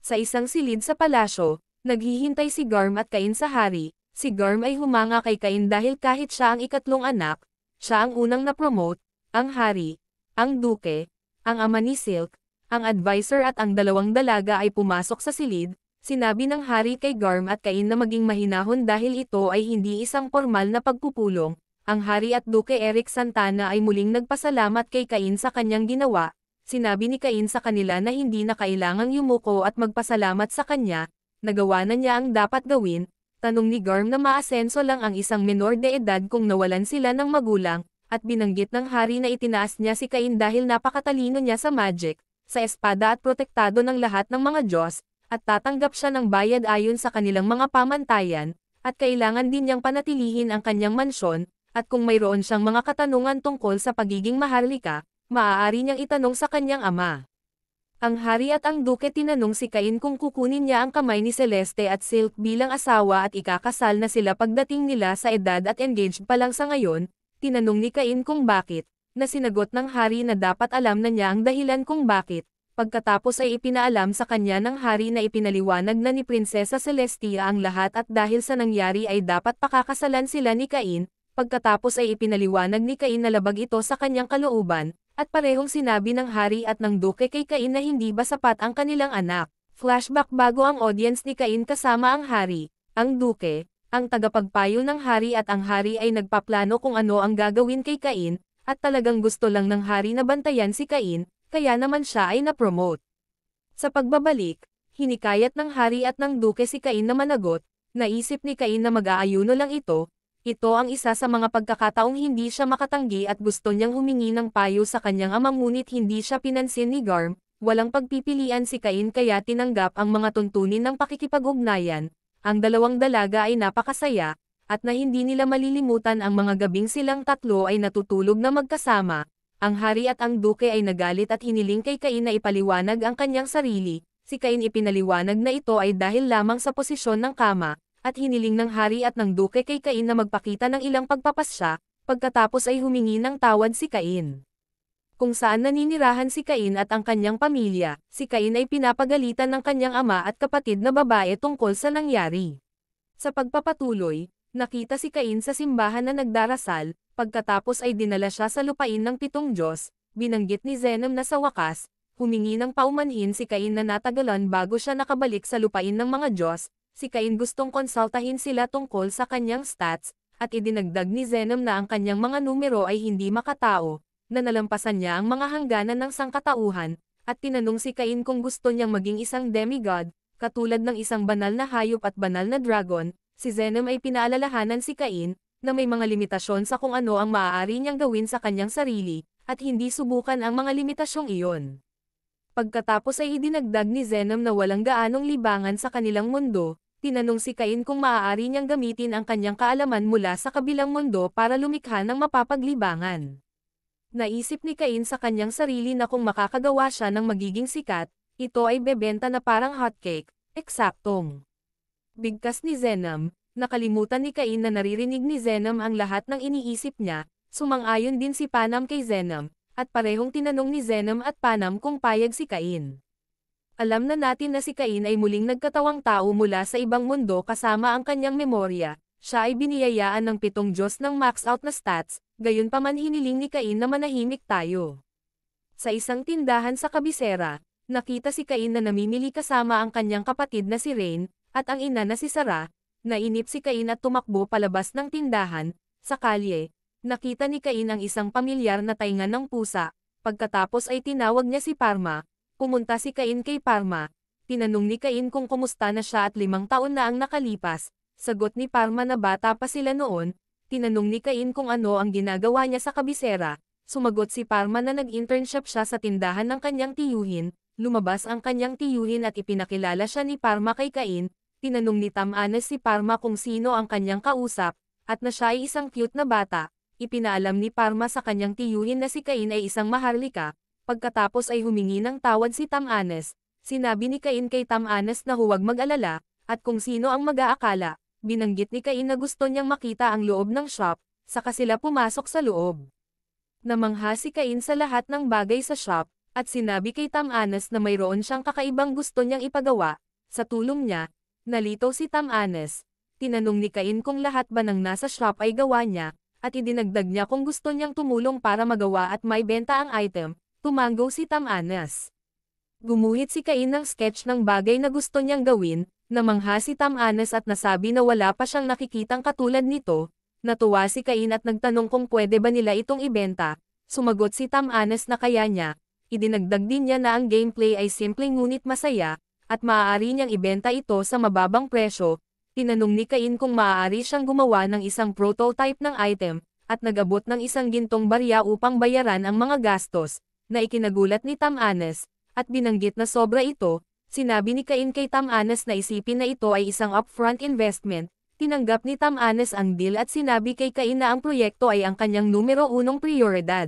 Sa isang silid sa palasyo, naghihintay si Garm at Cain sa hari, si Garm ay humanga kay Cain dahil kahit siya ang ikatlong anak, siya ang unang na-promote, ang hari, ang duke, ang ama ni Silk, ang advisor at ang dalawang dalaga ay pumasok sa silid, sinabi ng hari kay Garm at Cain na maging mahinahon dahil ito ay hindi isang formal na pagpupulong, ang hari at Duke Eric Santana ay muling nagpasalamat kay Cain sa kanyang ginawa, sinabi ni Cain sa kanila na hindi na kailangang yumuko at magpasalamat sa kanya, nagawa na niya ang dapat gawin, tanong ni Garm na maasenso lang ang isang menor de edad kung nawalan sila ng magulang, at binanggit ng hari na itinaas niya si Cain dahil napakatalino niya sa magic, sa espada at protektado ng lahat ng mga Diyos, at tatanggap siya ng bayad ayon sa kanilang mga pamantayan, at kailangan din niyang panatilihin ang kanyang mansyon, at kung mayroon siyang mga katanungan tungkol sa pagiging maharlika, maaari niyang itanong sa kanyang ama. Ang hari at ang duke tinanong si Cain kung kukunin niya ang kamay ni Celeste at Silk bilang asawa at ikakasal na sila pagdating nila sa edad at engaged pa lang sa ngayon, tinanong ni Cain kung bakit, na sinagot ng hari na dapat alam na niya ang dahilan kung bakit, Pagkatapos ay ipinaalam sa kanya ng hari na ipinaliwanag na ni Prinsesa Celestia ang lahat at dahil sa nangyari ay dapat pakakasalan sila ni Cain, Pagkatapos ay ipinaliwanag ni Cain na labag ito sa kanyang kalooban, at parehong sinabi ng hari at ng duke kay Cain na hindi ba sapat ang kanilang anak. Flashback bago ang audience ni Cain kasama ang hari, ang duke, ang tagapagpayo ng hari at ang hari ay nagpaplano kung ano ang gagawin kay Cain, at talagang gusto lang ng hari na bantayan si Cain, kaya naman siya ay napromote. Sa pagbabalik, hinikayat ng hari at ng duke si Cain na managot, naisip ni Cain na mag-aayuno lang ito, ito ang isa sa mga pagkakataong hindi siya makatanggi at gusto niyang humingi ng payo sa kanyang ama ngunit hindi siya pinansin ni Garm, walang pagpipilian si Cain kaya tinanggap ang mga tuntunin ng pakikipag-ugnayan, ang dalawang dalaga ay napakasaya, at na hindi nila malilimutan ang mga gabing silang tatlo ay natutulog na magkasama, ang hari at ang duke ay nagalit at hiniling kay Cain na ipaliwanag ang kanyang sarili, si Cain ipinaliwanag na ito ay dahil lamang sa posisyon ng kama, at hiniling ng hari at ng duke kay Cain na magpakita ng ilang pagpapasya, pagkatapos ay humingi ng tawad si Cain. Kung saan naninirahan si Cain at ang kanyang pamilya, si Cain ay pinapagalitan ng kanyang ama at kapatid na babae tungkol sa nangyari. Sa pagpapatuloy, nakita si Cain sa simbahan na nagdarasal, pagkatapos ay dinala siya sa lupain ng pitong Diyos, binanggit ni Zenom na sa wakas, humingi ng paumanhin si Cain na natagalan bago siya nakabalik sa lupain ng mga Diyos, si Cain gustong konsultahin sila tungkol sa kanyang stats, at idinagdag ni Zenom na ang kanyang mga numero ay hindi makatao, na nalampasan niya ang mga hangganan ng sangkatauhan, at tinanong si Cain kung gusto niyang maging isang demigod, katulad ng isang banal na hayop at banal na dragon, si Zenom ay pinaalalahanan si Cain, na may mga limitasyon sa kung ano ang maaari niyang gawin sa kanyang sarili, at hindi subukan ang mga limitasyong iyon. Pagkatapos ay idinagdag ni Zenom na walang gaanong libangan sa kanilang mundo, tinanong si Cain kung maaari niyang gamitin ang kanyang kaalaman mula sa kabilang mundo para lumikha ng mapapaglibangan. Naisip ni Cain sa kanyang sarili na kung makakagawa siya ng magiging sikat, ito ay bebenta na parang hotcake, eksaktong. Bigkas ni Zenom, nakalimutan ni Cain na naririnig ni Zenom ang lahat ng iniisip niya, sumang-ayon din si Panam kay Zenom, at parehong tinanong ni Zenom at Panam kung payag si Cain. Alam na natin na si Cain ay muling nagkatawang tao mula sa ibang mundo kasama ang kanyang memorya, siya ay biniyayaan ng pitong Diyos ng max-out na stats, gayon pa man hiniling ni Cain na manahimik tayo. Sa isang tindahan sa kabisera, nakita si Cain na namimili kasama ang kanyang kapatid na si Rain, at ang ina na si Sarah, nainip si Cain at tumakbo palabas ng tindahan, sa kalye, nakita ni Cain ang isang pamilyar na tainga ng pusa, pagkatapos ay tinawag niya si Parma, pumunta si Cain kay Parma, tinanong ni Cain kung kumusta na siya at limang taon na ang nakalipas, sagot ni Parma na bata pa sila noon, tinanong ni Cain kung ano ang ginagawa niya sa kabisera, sumagot si Parma na nag-internship siya sa tindahan ng kanyang tiyuhin, lumabas ang kanyang tiyuhin at ipinakilala siya ni Parma kay Cain, tinanong ni Tamanes si Parma kung sino ang kanyang kausap, at na siya ay isang cute na bata, ipinalam ni Parma sa kanyang tiyuhin na si Cain ay isang maharlika, pagkatapos ay humingi ng tawad si Tamanes, sinabi ni Cain kay Tamanes na huwag mag-alala, at kung sino ang mag-aakala, binanggit ni Cain na gusto niyang makita ang loob ng shop, saka sila pumasok sa loob. Namangha si Cain sa lahat ng bagay sa shop, at sinabi kay Tamanes na mayroon siyang kakaibang gusto niyang ipagawa, sa tulong niya, nalito si Tamanes, tinanong ni Cain kung lahat ba ng nasa shop ay gawa niya, at idinagdag niya kung gusto niyang tumulong para magawa at may benta ang item, tumango si Tamanas. Gumuhit si Cain ng sketch ng bagay na gusto niyang gawin, namangha si Tamanas at nasabi na wala pa siyang nakikitang katulad nito, natuwa si Cain at nagtanong kung pwede ba nila itong ibenta, sumagot si Tamanas na kaya niya, idinagdag din niya na ang gameplay ay simple ngunit masaya, at maaari niyang ibenta ito sa mababang presyo, tinanong ni Cain kung maaari siyang gumawa ng isang prototype ng item, at nagabot ng isang gintong barya upang bayaran ang mga gastos, na ikinagulat ni Tamanes, at binanggit na sobra ito, sinabi ni Cain kay Tamanes na isipin na ito ay isang upfront investment, tinanggap ni Tamanes ang deal at sinabi kay Cain na ang proyekto ay ang kanyang numero unong prioridad.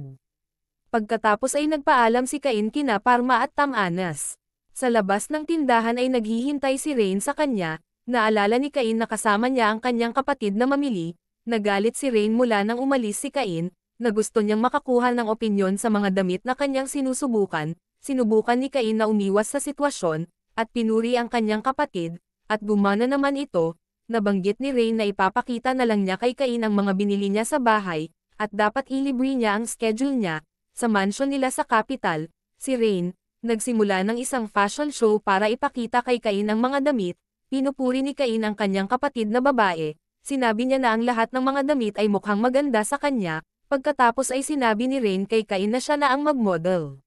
Pagkatapos ay nagpaalam si Cain kina Parma at Tamanas. Sa labas ng tindahan ay naghihintay si Rain sa kanya, Naalala ni Cain na kasama niya ang kanyang kapatid na mamili, nagalit si Rain mula nang umalis si Cain, na gusto niyang makakuha ng opinyon sa mga damit na kanyang sinusubukan, sinubukan ni Cain na umiwas sa sitwasyon, at pinuri ang kanyang kapatid, at gumana naman ito, nabanggit ni Rain na ipapakita na lang niya kay Cain ang mga binili niya sa bahay, at dapat ilibre niya ang schedule niya, sa mansion nila sa capital, si Rain, nagsimula ng isang fashion show para ipakita kay Cain ang mga damit, pinupuri ni Cain ang kanyang kapatid na babae, sinabi niya na ang lahat ng mga damit ay mukhang maganda sa kanya, pagkatapos ay sinabi ni Rain kay Cain na siya na ang magmodel.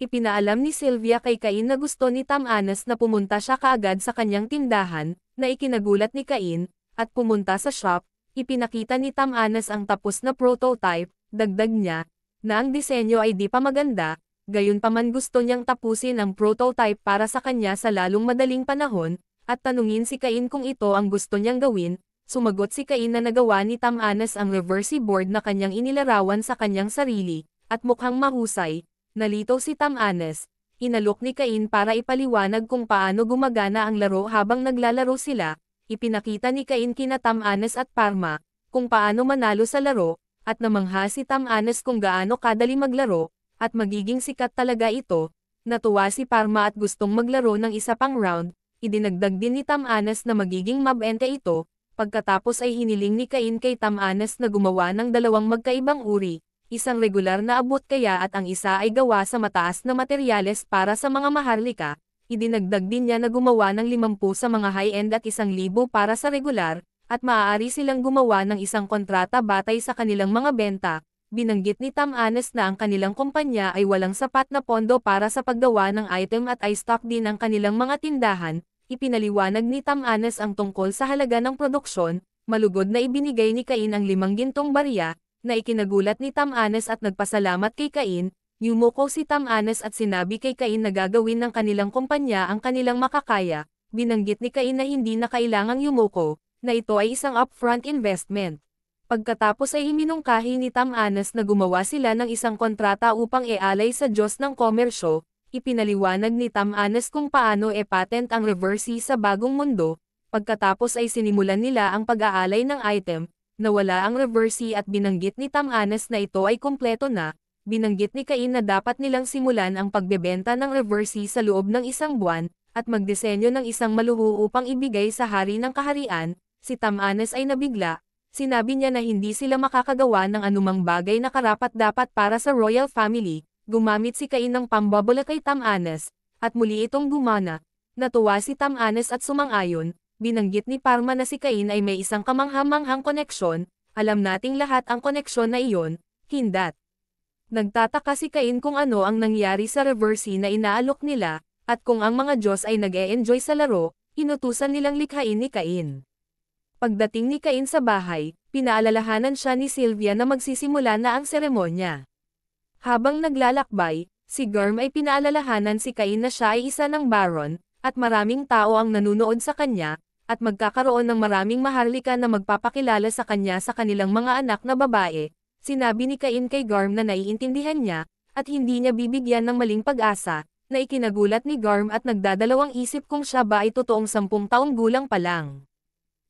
Ipinaalam ni Sylvia kay Cain na gusto ni Tam Anas na pumunta siya kaagad sa kanyang tindahan, na ikinagulat ni Cain, at pumunta sa shop, ipinakita ni Tam Anas ang tapos na prototype, dagdag niya, na ang disenyo ay di pa maganda, gayon pa man gusto niyang tapusin ang prototype para sa kanya sa lalong madaling panahon, at tanungin si Cain kung ito ang gusto niyang gawin, sumagot si Cain na nagawa ni Tamanas ang reverse board na kanyang inilarawan sa kanyang sarili, at mukhang mahusay, nalito si Tamanas, inalok ni Cain para ipaliwanag kung paano gumagana ang laro habang naglalaro sila, ipinakita ni Cain kina Tamanas at Parma, kung paano manalo sa laro, at namangha si Tamanas kung gaano kadali maglaro, at magiging sikat talaga ito, natuwa si Parma at gustong maglaro ng isa pang round, idinagdag din ni Tamanas na magiging mabente ito, pagkatapos ay hiniling ni Cain kay Tamanas na gumawa ng dalawang magkaibang uri, isang regular na abot kaya at ang isa ay gawa sa mataas na materyales para sa mga maharlika, idinagdag din niya na gumawa ng 50 sa mga high-end at 1,000 para sa regular, at maaari silang gumawa ng isang kontrata batay sa kanilang mga benta. Binanggit ni Tam Anes na ang kanilang kumpanya ay walang sapat na pondo para sa paggawa ng item at ay stock din ang kanilang mga tindahan, ipinaliwanag ni Tamanes ang tungkol sa halaga ng produksyon, malugod na ibinigay ni Cain ang limang gintong barya, na ikinagulat ni Tamanes at nagpasalamat kay Cain, yumuko si Tamanes at sinabi kay Cain na gagawin ng kanilang kumpanya ang kanilang makakaya, binanggit ni Cain na hindi na kailangang yumuko, na ito ay isang upfront investment. Pagkatapos ay iminungkahi ni Tamanes na gumawa sila ng isang kontrata upang ialay sa Diyos ng komersyo, Ipinaliwanag ni Tamanas kung paano e-patent ang reverse sa bagong mundo, pagkatapos ay sinimulan nila ang pag-aalay ng item, nawala ang reverse at binanggit ni Tamanas na ito ay kumpleto na, binanggit ni Cain na dapat nilang simulan ang pagbebenta ng reverse sa loob ng isang buwan, at magdesenyo ng isang maluho upang ibigay sa hari ng kaharian, si Tamanas ay nabigla, sinabi niya na hindi sila makakagawa ng anumang bagay na karapat dapat para sa royal family, gumamit si Cain ng pambabala kay Tamanes, at muli itong gumana. Natuwa si Tamanes at sumang-ayon, binanggit ni Parma na si Cain ay may isang kamanghamanghang koneksyon, alam nating lahat ang koneksyon na iyon, hindat. Nagtataka si Cain kung ano ang nangyari sa reverse na inaalok nila, at kung ang mga Diyos ay nag -e enjoy sa laro, inutusan nilang likhain ni Cain. Pagdating ni Cain sa bahay, pinaalalahanan siya ni Sylvia na magsisimula na ang seremonya. Habang naglalakbay, si Gorm ay pinaalalahanan si Cain na siya ay isa ng baron, at maraming tao ang nanunood sa kanya, at magkakaroon ng maraming maharlika na magpapakilala sa kanya sa kanilang mga anak na babae. Sinabi ni Cain kay Gorm na naiintindihan niya, at hindi niya bibigyan ng maling pag-asa, na ikinagulat ni Gorm at nagdadalawang isip kung siya ba ay totoong sampung taong gulang pa lang.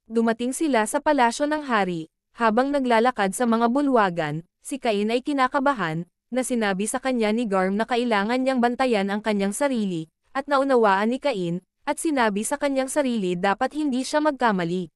Dumating sila sa palasyo ng hari, habang naglalakad sa mga bulwagan, si Cain ay kinakabahan, na sinabi sa kanya ni Garm na kailangan niyang bantayan ang kanyang sarili, at naunawaan ni Cain, at sinabi sa kanyang sarili dapat hindi siya magkamali.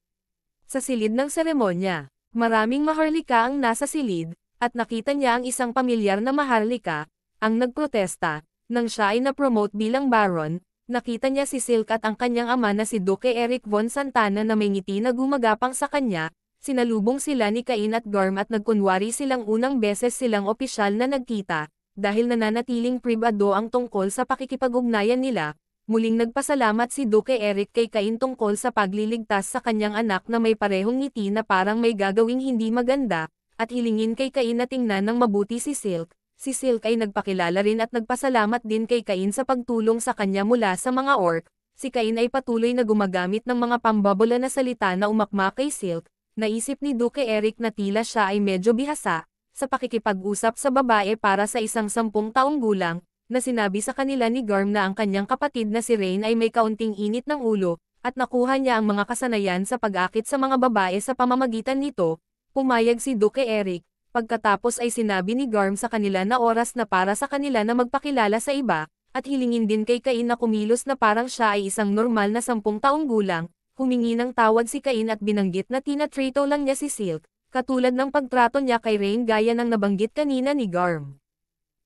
Sa silid ng seremonya, maraming maharlika ang nasa silid, at nakita niya ang isang pamilyar na maharlika, ang nagprotesta, nang siya ay napromote bilang baron, nakita niya si Silk at ang kanyang ama na si Duke Eric von Santana na may ngiti na gumagapang sa kanya, sinalubong sila ni Cain at Garm at nagkunwari silang unang beses silang opisyal na nagkita, dahil nananatiling pribado ang tungkol sa pakikipag-ugnayan nila, muling nagpasalamat si Duke Eric kay Cain tungkol sa pagliligtas sa kanyang anak na may parehong ngiti na parang may gagawing hindi maganda, at hilingin kay Cain na tingnan ng mabuti si Silk, si Silk ay nagpakilala rin at nagpasalamat din kay Cain sa pagtulong sa kanya mula sa mga orc. Si Cain ay patuloy na gumagamit ng mga pambabola na salita na umakma kay Silk, naisip ni Duke Eric na tila siya ay medyo bihasa, sa pakikipag-usap sa babae para sa isang sampung taong gulang, na sinabi sa kanila ni Garm na ang kanyang kapatid na si Rain ay may kaunting init ng ulo, at nakuha niya ang mga kasanayan sa pag-akit sa mga babae sa pamamagitan nito, pumayag si Duke Eric, pagkatapos ay sinabi ni Garm sa kanila na oras na para sa kanila na magpakilala sa iba, at hilingin din kay Cain na kumilos na parang siya ay isang normal na sampung taong gulang, humingi ng tawag si Cain at binanggit na tinatrato lang niya si Silk, katulad ng pagtrato niya kay Rain gaya ng nabanggit kanina ni Garm.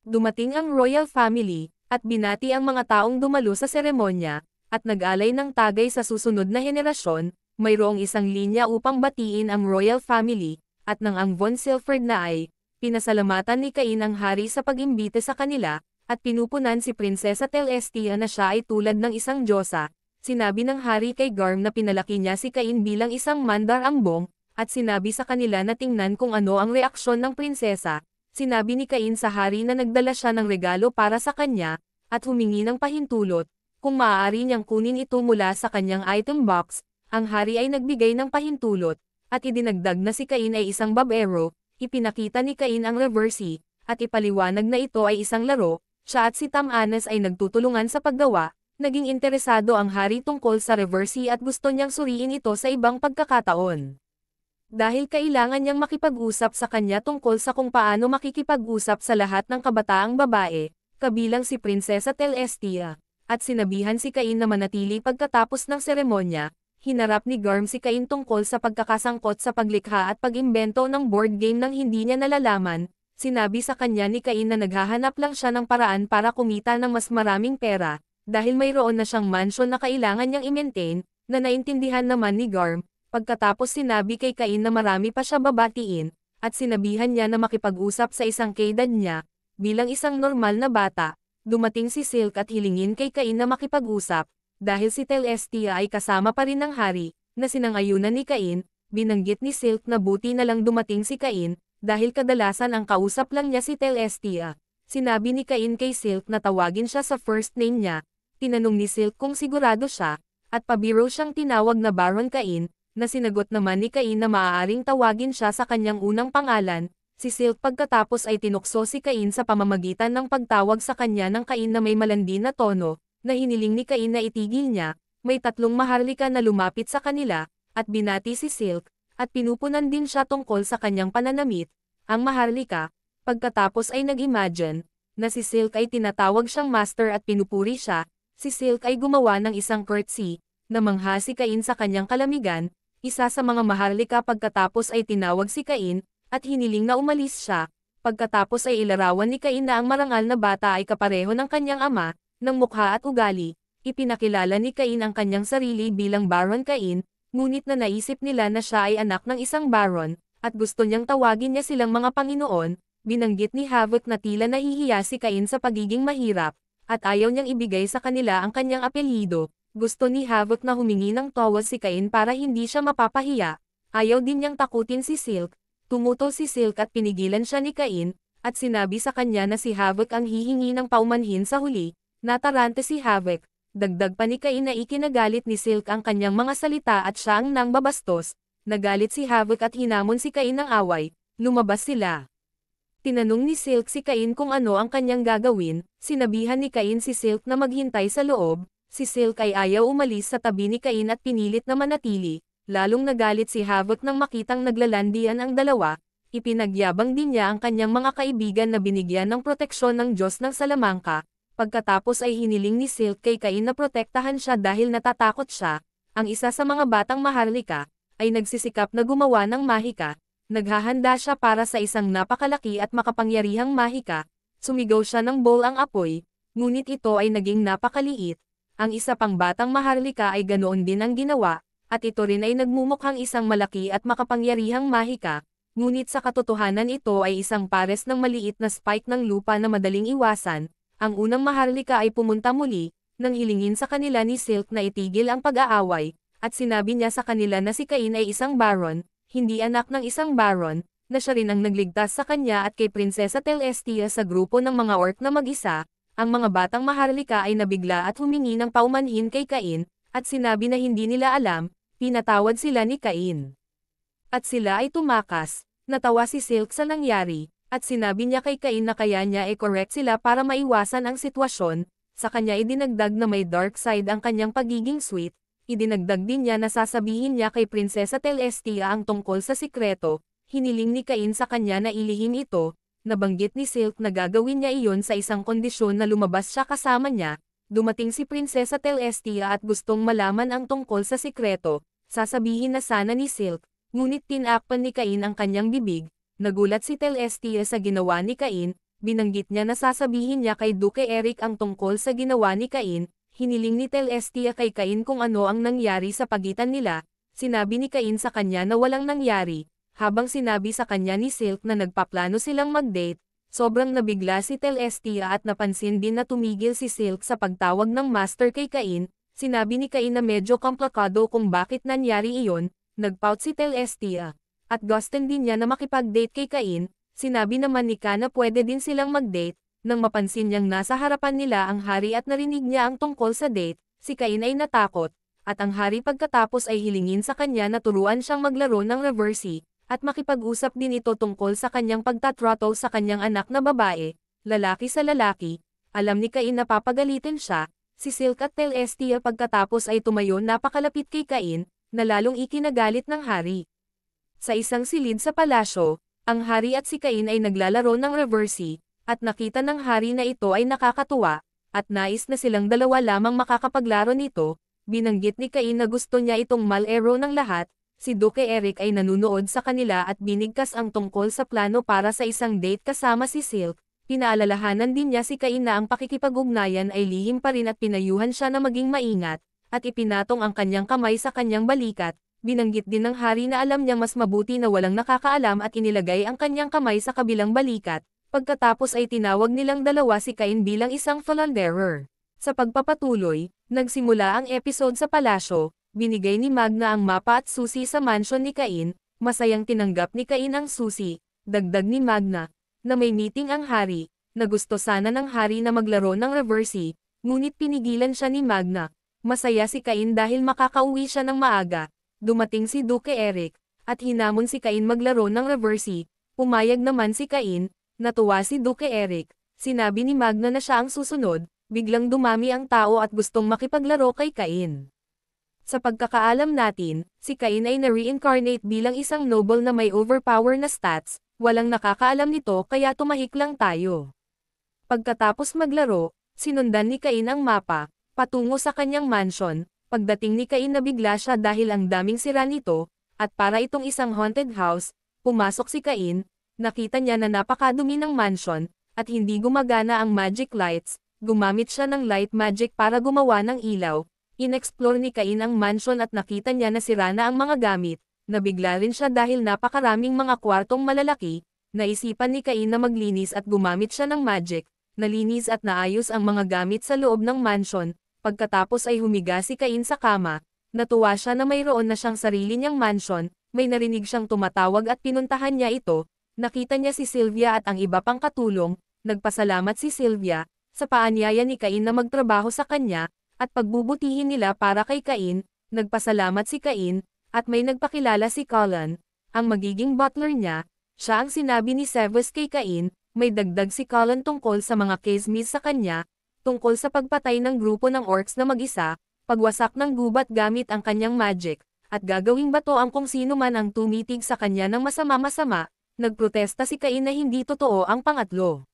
Dumating ang royal family, at binati ang mga taong dumalo sa seremonya, at nag-alay ng tagay sa susunod na henerasyon, mayroong isang linya upang batiin ang royal family, at nang ang Von Silford na ay, pinasalamatan ni Cain ang hari sa pagimbite sa kanila, at pinupunan si Prinsesa Telestia na siya ay tulad ng isang diyosa, sinabi ng hari kay Garm na pinalaki niya si Cain bilang isang mandar ambong, at sinabi sa kanila na tingnan kung ano ang reaksyon ng prinsesa, sinabi ni Cain sa hari na nagdala siya ng regalo para sa kanya, at humingi ng pahintulot, kung maaari niyang kunin ito mula sa kanyang item box, ang hari ay nagbigay ng pahintulot, at idinagdag na si Cain ay isang babero, ipinakita ni Cain ang reversi, e, at ipaliwanag na ito ay isang laro, siya at si Tamanas ay nagtutulungan sa paggawa, naging interesado ang hari tungkol sa reversi at gusto niyang suriin ito sa ibang pagkakataon. Dahil kailangan niyang makipag-usap sa kanya tungkol sa kung paano makikipag-usap sa lahat ng kabataang babae, kabilang si Prinsesa Telestia, at sinabihan si Cain na manatili pagkatapos ng seremonya, hinarap ni Garm si Cain tungkol sa pagkakasangkot sa paglikha at pagimbento ng board game nang hindi niya nalalaman, sinabi sa kanya ni Cain na naghahanap lang siya ng paraan para kumita ng mas maraming pera, dahil mayroon na siyang mansion na kailangan niyang i-maintain, na naintindihan naman ni Garm, pagkatapos sinabi kay Cain na marami pa siya babatiin, at sinabihan niya na makipag-usap sa isang kaedad niya, bilang isang normal na bata, dumating si Silk at hilingin kay Cain na makipag-usap, dahil si Telestia ay kasama pa rin ng hari, na sinangayunan ni Cain, binanggit ni Silk na buti na lang dumating si Cain, dahil kadalasan ang kausap lang niya si Telestia. Sinabi ni Cain kay Silk na tawagin siya sa first name niya, tinanong ni Silk kung sigurado siya, at pabiro siyang tinawag na Baron Cain, na sinagot naman ni Cain na maaaring tawagin siya sa kanyang unang pangalan, si Silk pagkatapos ay tinukso si Cain sa pamamagitan ng pagtawag sa kanya ng Cain na may malandi na tono, na hiniling ni Cain na itigil niya, may tatlong maharlika na lumapit sa kanila, at binati si Silk, at pinupunan din siya tungkol sa kanyang pananamit, ang maharlika, pagkatapos ay nag-imagine, na si Silk ay tinatawag siyang master at pinupuri siya, si Silk ay gumawa ng isang curtsy, na mangha si Cain sa kanyang kalamigan, isa sa mga maharlika pagkatapos ay tinawag si Cain, at hiniling na umalis siya, pagkatapos ay ilarawan ni Cain na ang marangal na bata ay kapareho ng kanyang ama, ng mukha at ugali, ipinakilala ni Cain ang kanyang sarili bilang Baron Cain, ngunit na naisip nila na siya ay anak ng isang baron, at gusto niyang tawagin niya silang mga Panginoon, binanggit ni Havoc na tila nahihiya si Cain sa pagiging mahirap, at ayaw niyang ibigay sa kanila ang kanyang apelyido, gusto ni Havok na humingi ng tawad si Cain para hindi siya mapapahiya, ayaw din niyang takutin si Silk, tumuto si Silk at pinigilan siya ni Cain, at sinabi sa kanya na si Havok ang hihingi ng paumanhin sa huli, natarante si Havok, dagdag pa ni Cain na ikinagalit ni Silk ang kanyang mga salita at siya ang nangbabastos, nagalit si Havok at hinamon si Cain ng away, lumabas sila. Tinanong ni Silk si Cain kung ano ang kanyang gagawin, sinabihan ni Cain si Silk na maghintay sa loob, si Silk ay ayaw umalis sa tabi ni Cain at pinilit na manatili, lalong nagalit si Havok nang makitang naglalandian ang dalawa, ipinagyabang din niya ang kanyang mga kaibigan na binigyan ng proteksyon ng Diyos ng Salamangka, pagkatapos ay hiniling ni Silk kay Cain na protektahan siya dahil natatakot siya, ang isa sa mga batang maharlika, ay nagsisikap na gumawa ng mahika, Naghahanda siya para sa isang napakalaki at makapangyarihang mahika, sumigaw siya ng bowl ang apoy, ngunit ito ay naging napakaliit, ang isa pang batang maharlika ay ganoon din ang ginawa, at ito rin ay nagmumukhang isang malaki at makapangyarihang mahika, ngunit sa katotohanan ito ay isang pares ng maliit na spike ng lupa na madaling iwasan, ang unang maharlika ay pumunta muli, nang hilingin sa kanila ni Silk na itigil ang pag-aaway, at sinabi niya sa kanila na si Cain ay isang baron, hindi anak ng isang baron, na siya rin ang nagligtas sa kanya at kay Prinsesa Telestia sa grupo ng mga ork na mag-isa, ang mga batang maharlika ay nabigla at humingi ng paumanhin kay Cain, at sinabi na hindi nila alam, pinatawad sila ni Cain. At sila ay tumakas, natawa si Silk sa nangyari, at sinabi niya kay Cain na kaya niya i-correct sila para maiwasan ang sitwasyon, sa kanya idinagdag na may dark side ang kanyang pagiging sweet, Idinagdag din niya na sasabihin niya kay Prinsesa Telestia ang tungkol sa sikreto, hiniling ni Cain sa kanya na ilihim ito, nabanggit ni Silk na gagawin niya iyon sa isang kondisyon na lumabas siya kasama niya, dumating si Prinsesa Telestia at gustong malaman ang tungkol sa sikreto, sasabihin na sana ni Silk, ngunit tinakpan ni Cain ang kanyang bibig, nagulat si Telestia sa ginawa ni Cain, binanggit niya na sasabihin niya kay Duke Eric ang tungkol sa ginawa ni Cain, hiniling ni Tel Estia kay Cain kung ano ang nangyari sa pagitan nila, sinabi ni Cain sa kanya na walang nangyari, habang sinabi sa kanya ni Silk na nagpaplano silang mag-date, sobrang nabigla si Tel Estia at napansin din na tumigil si Silk sa pagtawag ng master kay Cain, sinabi ni Cain na medyo komplikado kung bakit nangyari iyon, nagpout si Tel Estia, ah, at Gustin din niya na makipag-date kay Cain, sinabi naman ni Ka na pwede din silang mag-date, nang mapansin niyang nasa harapan nila ang hari at narinig niya ang tungkol sa date, si Cain ay natakot, at ang hari pagkatapos ay hilingin sa kanya na turuan siyang maglaro ng reversi, at makipag-usap din ito tungkol sa kanyang pagtatrato sa kanyang anak na babae, lalaki sa lalaki, alam ni Cain na papagalitin siya, si Silk at Tel Estia pagkatapos ay tumayo napakalapit kay Cain, na lalong ikinagalit ng hari. Sa isang silid sa palasyo, ang hari at si Cain ay naglalaro ng reversi, at nakita ng hari na ito ay nakakatuwa, at nais na silang dalawa lamang makakapaglaro nito, binanggit ni Cain na gusto niya itong malero ng lahat, si Duke Eric ay nanunood sa kanila at binigkas ang tungkol sa plano para sa isang date kasama si Silk, pinaalalahanan din niya si Cain na ang pakikipag-ugnayan ay lihim pa rin at pinayuhan siya na maging maingat, at ipinatong ang kanyang kamay sa kanyang balikat, binanggit din ng hari na alam niya mas mabuti na walang nakakaalam at inilagay ang kanyang kamay sa kabilang balikat, pagkatapos ay tinawag nilang dalawa si Cain bilang isang falanderer. Sa pagpapatuloy, nagsimula ang episode sa palasyo, binigay ni Magna ang mapa at susi sa mansion ni Cain, masayang tinanggap ni Cain ang susi, dagdag ni Magna, na may meeting ang hari, na gusto sana ng hari na maglaro ng reversi, ngunit pinigilan siya ni Magna. Masaya si Cain dahil makakauwi siya ng maaga, dumating si Duke Eric, at hinamon si Cain maglaro ng reversi, pumayag naman si Cain, Natuwa si Duke Eric, sinabi ni Magna na siya ang susunod, biglang dumami ang tao at gustong makipaglaro kay Cain. Sa pagkakaalam natin, si Cain ay na-reincarnate bilang isang noble na may overpower na stats, walang nakakaalam nito kaya tumahik lang tayo. Pagkatapos maglaro, sinundan ni Cain ang mapa, patungo sa kanyang mansion, pagdating ni Cain nabigla siya dahil ang daming sira nito, at para itong isang haunted house, pumasok si Cain, nakita niya na napakadumi ng mansion, at hindi gumagana ang magic lights, gumamit siya ng light magic para gumawa ng ilaw, inexplore ni Cain ang mansion at nakita niya na sira na ang mga gamit, nabigla rin siya dahil napakaraming mga kwartong malalaki, naisipan ni Cain na maglinis at gumamit siya ng magic, nalinis at naayos ang mga gamit sa loob ng mansion, pagkatapos ay humiga si Cain sa kama, natuwa siya na mayroon na siyang sarili niyang mansion, may narinig siyang tumatawag at pinuntahan niya ito, Nakita niya si Sylvia at ang iba pang katulong, nagpasalamat si Sylvia, sa paanyaya ni Cain na magtrabaho sa kanya, at pagbubutihin nila para kay Cain, nagpasalamat si Cain, at may nagpakilala si Colin, ang magiging butler niya, siya ang sinabi ni Seves kay Cain, may dagdag si Colin tungkol sa mga kismis sa kanya, tungkol sa pagpatay ng grupo ng orcs na mag-isa, pagwasak ng gubat gamit ang kanyang magic, at gagawing bato ang kung sino man ang tumitig sa kanya ng masama-masama, Nagprotesta si Cain na hindi totoo ang pangatlo.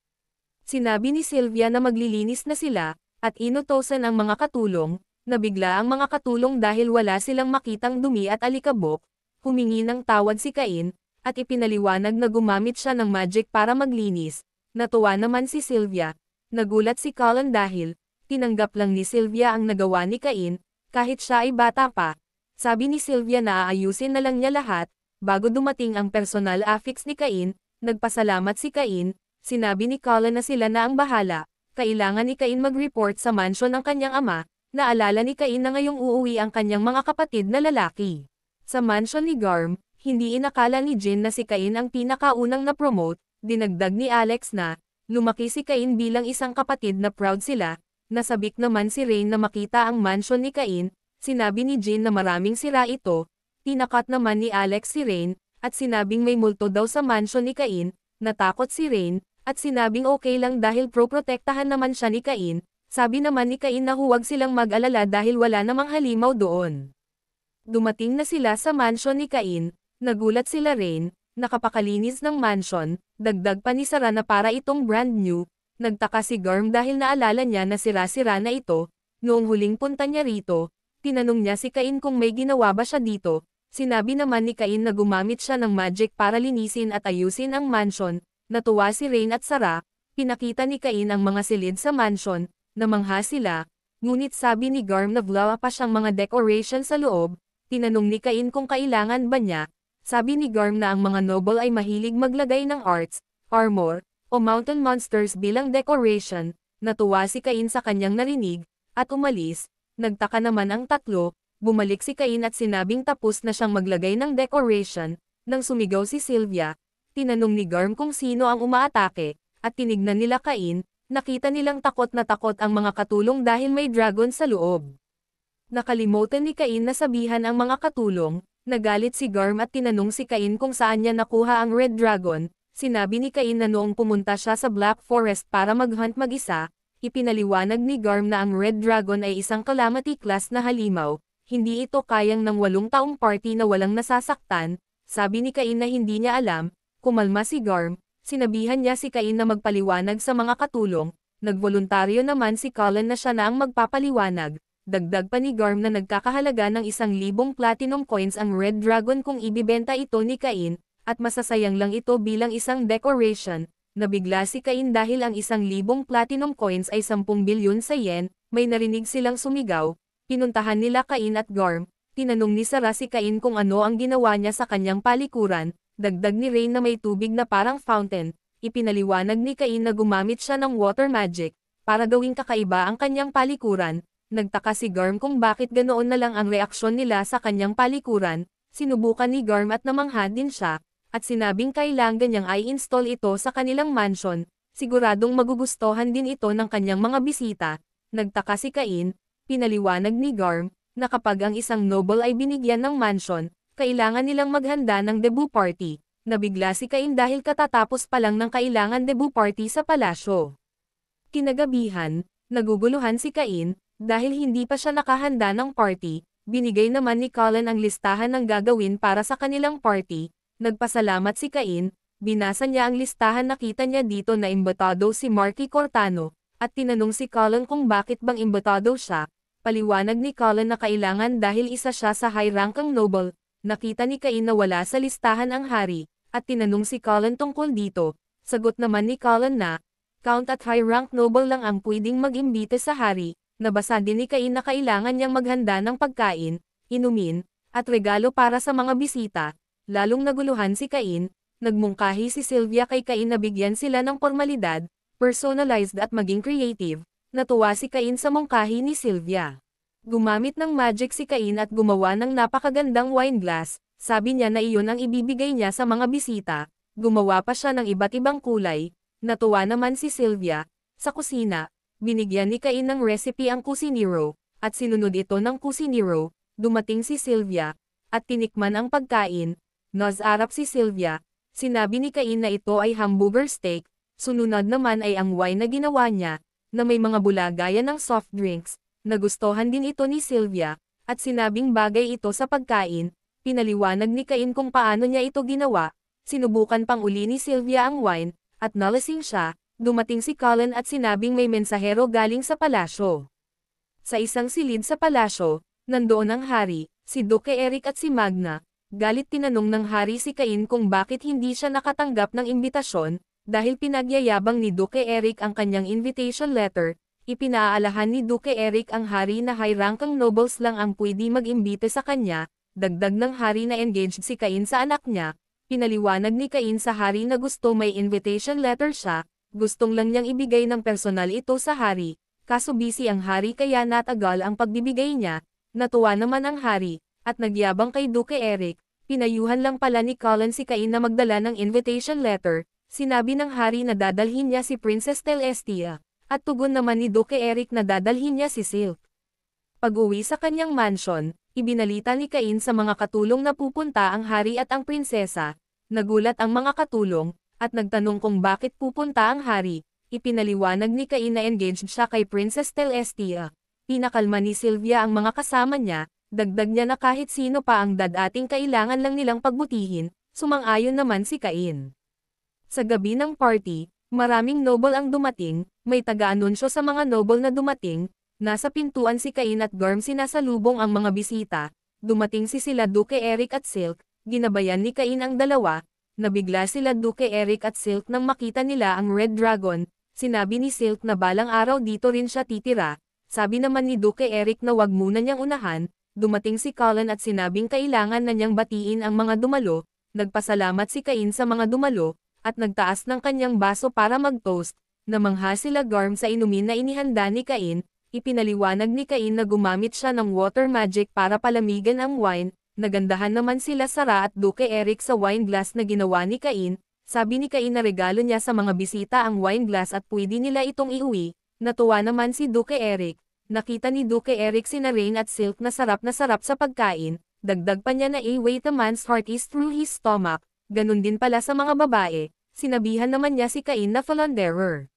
Sinabi ni Sylvia na maglilinis na sila, at inutosan ang mga katulong, nabigla ang mga katulong dahil wala silang makitang dumi at alikabok, humingi ng tawad si Cain, at ipinaliwanag na gumamit siya ng magic para maglinis, natuwa naman si Sylvia, nagulat si Colin dahil, tinanggap lang ni Sylvia ang nagawa ni Cain, kahit siya ay bata pa, sabi ni Sylvia na aayusin na lang niya lahat, bago dumating ang personal affix ni Cain, nagpasalamat si Cain, sinabi ni Colin na sila na ang bahala, kailangan ni Cain mag-report sa mansion ng kanyang ama, naalala ni Cain na ngayong uuwi ang kanyang mga kapatid na lalaki. Sa mansion ni Garm, hindi inakala ni Jin na si Cain ang pinakaunang na-promote, dinagdag ni Alex na, lumaki si Cain bilang isang kapatid na proud sila, nasabik naman si Rain na makita ang mansion ni Cain, sinabi ni Jin na maraming sira ito, Tinakot naman ni Alex si Rain, at sinabing may multo daw sa mansion ni Cain, natakot si Rain, at sinabing okay lang dahil pro-protektahan naman siya ni Cain, sabi naman ni Cain na huwag silang mag-alala dahil wala namang halimaw doon. Dumating na sila sa mansion ni Cain, nagulat sila Rain, nakapakalinis ng mansion, dagdag pa ni Sara na para itong brand new, nagtaka si Garm dahil naalala niya na sira-sira na ito, noong huling punta niya rito, tinanong niya si Cain kung may ginawa ba siya dito, Sinabi naman ni Cain na gumamit siya ng magic para linisin at ayusin ang mansion, natuwa si Rain at Sarah, pinakita ni Cain ang mga silid sa mansion, namangha sila, ngunit sabi ni Garm na vlawa pa siyang mga decoration sa loob, tinanong ni Cain kung kailangan ba niya, sabi ni Garm na ang mga noble ay mahilig maglagay ng arts, armor, o mountain monsters bilang decoration, natuwa si Cain sa kanyang narinig, at umalis, nagtaka naman ang tatlo, bumalik si Cain at sinabing tapos na siyang maglagay ng decoration, nang sumigaw si Sylvia, tinanong ni Garm kung sino ang umaatake, at tinignan nila Cain, nakita nilang takot na takot ang mga katulong dahil may dragon sa loob. Nakalimutan ni Cain na sabihan ang mga katulong, nagalit si Garm at tinanong si Cain kung saan niya nakuha ang Red Dragon, sinabi ni Cain na noong pumunta siya sa Black Forest para maghunt mag-isa, ipinaliwanag ni Garm na ang Red Dragon ay isang calamity class na halimaw, hindi ito kayang ng walong taong party na walang nasasaktan, sabi ni Cain na hindi niya alam, kumalma si Garm, sinabihan niya si Cain na magpaliwanag sa mga katulong, nagvoluntaryo naman si Colin na siya na ang magpapaliwanag, dagdag pa ni Garm na nagkakahalaga ng isang libong platinum coins ang Red Dragon kung ibibenta ito ni Cain, at masasayang lang ito bilang isang decoration, nabigla si Cain dahil ang isang libong platinum coins ay 10 bilyon sa yen, may narinig silang sumigaw, Pinuntahan nila Kain at Gorm, tinanong ni Sarah si Kain kung ano ang ginawa niya sa kanyang palikuran, dagdag ni Rain na may tubig na parang fountain, ipinaliwanag ni Kain na gumamit siya ng water magic, para gawing kakaiba ang kanyang palikuran, nagtaka si Gorm kung bakit ganoon na lang ang reaksyon nila sa kanyang palikuran, sinubukan ni Gorm at namangha din siya, at sinabing kailangan niyang ay install ito sa kanilang mansion, siguradong magugustuhan din ito ng kanyang mga bisita, nagtaka si Kain, Pinaliwanag ni Garm, na kapag ang isang noble ay binigyan ng mansion, kailangan nilang maghanda ng debut party, nabigla si Cain dahil katatapos pa lang ng kailangan debut party sa palasyo. Kinagabihan, naguguluhan si Cain, dahil hindi pa siya nakahanda ng party, binigay naman ni Colin ang listahan ng gagawin para sa kanilang party, nagpasalamat si Cain, binasa niya ang listahan nakita niya dito na imbotado si Marky Cortano, at tinanong si Colin kung bakit bang imbotado siya, paliwanag ni Colin na kailangan dahil isa siya sa high ranking noble, nakita ni Cain na wala sa listahan ang hari, at tinanong si Colin tungkol dito, sagot naman ni Colin na, count at high-rank noble lang ang pwedeng mag-imbite sa hari, nabasa din ni Cain na kailangan niyang maghanda ng pagkain, inumin, at regalo para sa mga bisita, lalong naguluhan si Cain, nagmungkahi si Sylvia kay Cain na bigyan sila ng formalidad, personalized at maging creative, natuwa si Cain sa mongkahi ni Sylvia. Gumamit ng magic si Cain at gumawa ng napakagandang wine glass, sabi niya na iyon ang ibibigay niya sa mga bisita, gumawa pa siya ng iba't ibang kulay, natuwa naman si Sylvia, sa kusina, binigyan ni Cain ng recipe ang kusinero, at sinunod ito ng kusinero, dumating si Sylvia, at tinikman ang pagkain, nazarap si Sylvia, sinabi ni Cain na ito ay hamburger steak, sununod naman ay ang wine na ginawa niya, na may mga bula gaya ng soft drinks, nagustuhan din ito ni Sylvia, at sinabing bagay ito sa pagkain, pinaliwanag ni Cain kung paano niya ito ginawa, sinubukan pang uli ni Sylvia ang wine, at nalasing siya, dumating si Colin at sinabing may mensahero galing sa palasyo. Sa isang silid sa palasyo, nandoon ang hari, si Duke Eric at si Magna, galit tinanong ng hari si Cain kung bakit hindi siya nakatanggap ng imbitasyon, dahil pinagyayabang ni Duke Eric ang kanyang invitation letter, ipinaaalahan ni Duke Eric ang hari na high ranking nobles lang ang pwede mag-imbite sa kanya, dagdag ng hari na engaged si Cain sa anak niya, pinaliwanag ni Cain sa hari na gusto may invitation letter siya, gustong lang niyang ibigay ng personal ito sa hari, kaso busy ang hari kaya natagal ang pagbibigay niya, natuwa naman ang hari, at nagyabang kay Duke Eric, pinayuhan lang pala ni Colin si Cain na magdala ng invitation letter, Sinabi ng hari na dadalhin niya si Princess Telestia, at tugon naman ni Duke Eric na dadalhin niya si Silk. Pag-uwi sa kanyang mansion, ibinalita ni Cain sa mga katulong na pupunta ang hari at ang prinsesa, nagulat ang mga katulong, at nagtanong kung bakit pupunta ang hari, ipinaliwanag ni Cain na engaged siya kay Princess Telestia. Pinakalma ni Sylvia ang mga kasama niya, dagdag niya na kahit sino pa ang dadating kailangan lang nilang pagbutihin, sumang-ayon naman si Cain. Sa gabi ng party, maraming noble ang dumating, may taga-anunsyo sa mga noble na dumating, nasa pintuan si Cain at Gorm sinasalubong ang mga bisita, dumating si sila Duke Eric at Silk, ginabayan ni Cain ang dalawa, nabigla sila Duke Eric at Silk nang makita nila ang Red Dragon, sinabi ni Silk na balang araw dito rin siya titira, sabi naman ni Duke Eric na wag muna niyang unahan, dumating si Colin at sinabing kailangan na niyang batiin ang mga dumalo, nagpasalamat si Cain sa mga dumalo, at nagtaas ng kanyang baso para mag-toast, namangha sila Garm sa inumin na inihanda ni Cain, ipinaliwanag ni Cain na gumamit siya ng water magic para palamigan ang wine, nagandahan naman sila Sara at Duke Eric sa wine glass na ginawa ni Cain, sabi ni Cain na regalo niya sa mga bisita ang wine glass at pwede nila itong iuwi, natuwa naman si Duke Eric, nakita ni Duke Eric si Rain at Silk na sarap na sarap sa pagkain, dagdag pa niya na a wait a man's heart is through his stomach, ganun din pala sa mga babae, sinabihan naman niya si Cain na Falanderer.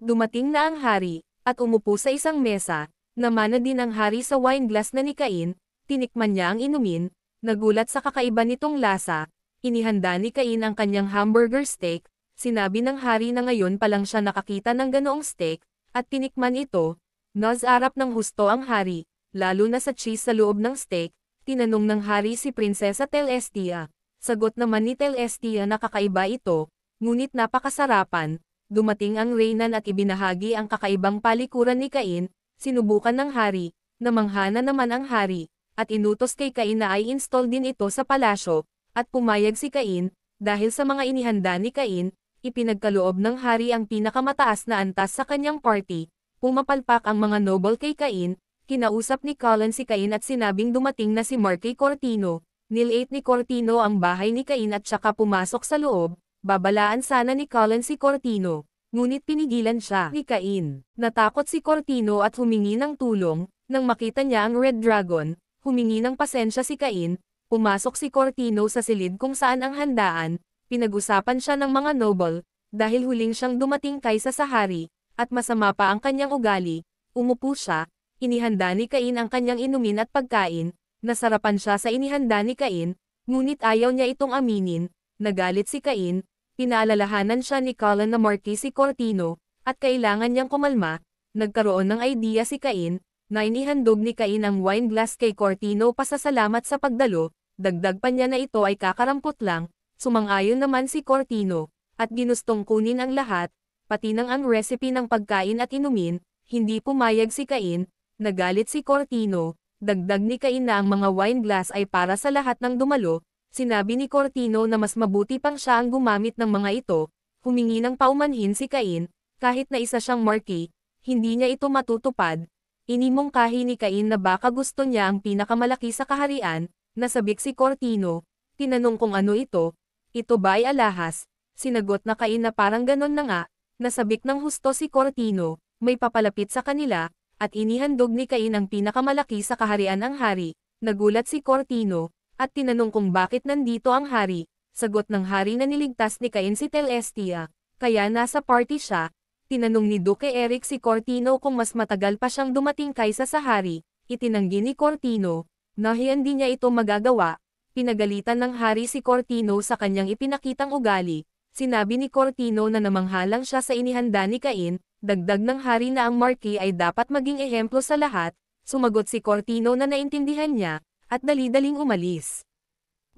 Dumating na ang hari, at umupo sa isang mesa, namana din ang hari sa wine glass na ni Cain, tinikman niya ang inumin, nagulat sa kakaiba nitong lasa, inihanda ni Cain ang kanyang hamburger steak, sinabi ng hari na ngayon pa lang siya nakakita ng ganoong steak, at tinikman ito, nazarap ng husto ang hari, lalo na sa cheese sa loob ng steak, tinanong ng hari si Prinsesa Telestia. Sagot naman ni Telestia Estia na kakaiba ito, ngunit napakasarapan, dumating ang Reynan at ibinahagi ang kakaibang palikuran ni Cain, sinubukan ng hari, namanghana naman ang hari, at inutos kay Cain na ay install din ito sa palasyo, at pumayag si Cain, dahil sa mga inihanda ni Cain, ipinagkaloob ng hari ang pinakamataas na antas sa kanyang party, pumapalpak ang mga noble kay Cain, kinausap ni Colin si Cain at sinabing dumating na si Marky Cortino, nilate ni Cortino ang bahay ni Cain at saka pumasok sa loob, babalaan sana ni Cullen si Cortino, ngunit pinigilan siya ni Cain. Natakot si Cortino at humingi ng tulong, nang makita niya ang Red Dragon, humingi ng pasensya si Cain, pumasok si Cortino sa silid kung saan ang handaan, pinag-usapan siya ng mga noble, dahil huling siyang dumating kaysa sa hari, at masama pa ang kanyang ugali, umupo siya, inihanda ni Cain ang kanyang inumin at pagkain, nasarapan siya sa inihanda ni Cain, ngunit ayaw niya itong aminin, nagalit si Cain, pinaalalahanan siya ni Colin na Marty si Cortino, at kailangan niyang kumalma, nagkaroon ng idea si Cain, na inihandog ni Cain ang wine glass kay Cortino pasasalamat sa pagdalo, dagdag pa niya na ito ay kakarampot lang, sumang-ayon naman si Cortino, at ginustong kunin ang lahat, pati nang ang recipe ng pagkain at inumin, hindi pumayag si Cain, nagalit si Cortino, dagdag ni Cain na ang mga wine glass ay para sa lahat ng dumalo, sinabi ni Cortino na mas mabuti pang siya ang gumamit ng mga ito, humingi ng paumanhin si Cain, kahit na isa siyang marquee, hindi niya ito matutupad, inimongkahi ni Cain na baka gusto niya ang pinakamalaki sa kaharian, nasabik si Cortino, tinanong kung ano ito, ito ba ay alahas, sinagot na Cain na parang ganon na nga, nasabik ng husto si Cortino, may papalapit sa kanila, at inihandog ni Cain ang pinakamalaki sa kaharian ang hari, nagulat si Cortino, at tinanong kung bakit nandito ang hari, sagot ng hari na niligtas ni Cain si Telestia, kaya nasa party siya, tinanong ni Duke Eric si Cortino kung mas matagal pa siyang dumating kaysa sa hari, itinanggi ni Cortino, na hindi niya ito magagawa, pinagalitan ng hari si Cortino sa kanyang ipinakitang ugali, sinabi ni Cortino na namanghalang siya sa inihanda ni Cain, dagdag ng hari na ang Marquis ay dapat maging ehemplo sa lahat, sumagot si Cortino na naintindihan niya, at dali-daling umalis.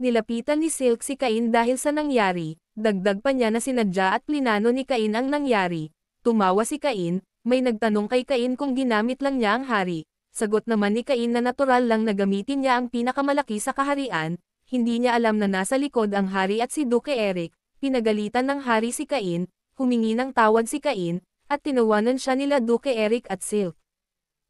Nilapitan ni Silk si Cain dahil sa nangyari, dagdag pa niya na sinadya at plinano ni Cain ang nangyari. Tumawa si Cain, may nagtanong kay Cain kung ginamit lang niya ang hari, sagot naman ni Cain na natural lang na gamitin niya ang pinakamalaki sa kaharian, hindi niya alam na nasa likod ang hari at si Duke Eric, pinagalitan ng hari si Cain, humingi ng tawad si Cain, at tinawanan siya nila Duke Eric at Silk.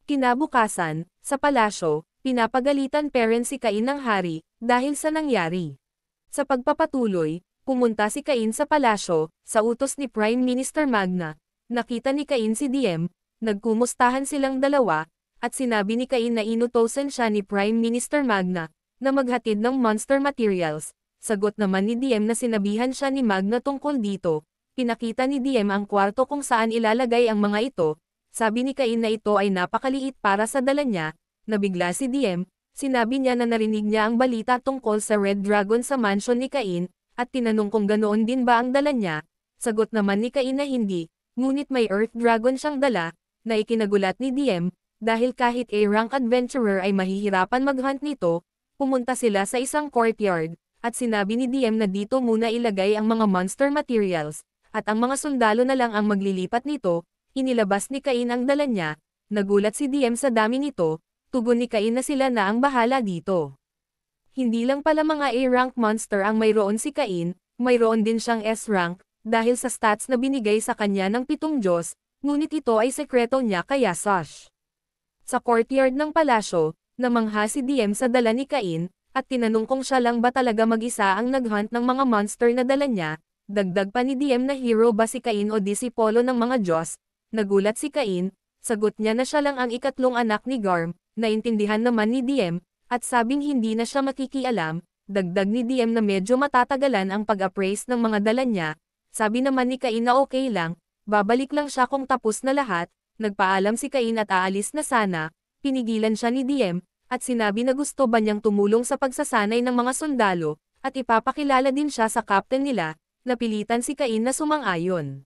Kinabukasan, sa palasyo, pinapagalitan parents si Cain ng hari, dahil sa nangyari. Sa pagpapatuloy, pumunta si Cain sa palasyo, sa utos ni Prime Minister Magna, nakita ni Cain si Diem, nagkumustahan silang dalawa, at sinabi ni Cain na inutosan siya ni Prime Minister Magna, na maghatid ng monster materials, sagot naman ni Diem na sinabihan siya ni Magna tungkol dito, Pinakita ni Diem ang kwarto kung saan ilalagay ang mga ito, sabi ni Cain na ito ay napakaliit para sa dala niya, nabigla si Diem, sinabi niya na narinig niya ang balita tungkol sa Red Dragon sa mansion ni Cain, at tinanong kung ganoon din ba ang dala niya, sagot naman ni Cain na hindi, ngunit may Earth Dragon siyang dala, na ikinagulat ni Diem, dahil kahit A-rank adventurer ay mahihirapan maghunt nito, pumunta sila sa isang courtyard, at sinabi ni Diem na dito muna ilagay ang mga monster materials, at ang mga sundalo na lang ang maglilipat nito, inilabas ni Cain ang dala niya, nagulat si DM sa dami nito, tugon ni Cain na sila na ang bahala dito. Hindi lang pala mga A-rank monster ang mayroon si Cain, mayroon din siyang S-rank, dahil sa stats na binigay sa kanya ng pitong Diyos, ngunit ito ay sekreto niya kaya Sash. Sa courtyard ng palasyo, namangha si DM sa dala ni Cain, at tinanong kung siya lang ba talaga mag-isa ang naghunt ng mga monster na dala niya, Dagdag pa ni DM na hero ba si Cain o disipolo ng mga Diyos? Nagulat si Cain, sagot niya na siya lang ang ikatlong anak ni Garm, naintindihan naman ni DM, at sabing hindi na siya makikialam, dagdag ni DM na medyo matatagalan ang pag-appraise ng mga dala niya, sabi naman ni Cain na okay lang, babalik lang siya kung tapos na lahat, nagpaalam si Cain at aalis na sana, pinigilan siya ni DM, at sinabi na gusto ba niyang tumulong sa pagsasanay ng mga sundalo, at ipapakilala din siya sa captain nila, napilitan si Cain na sumang-ayon.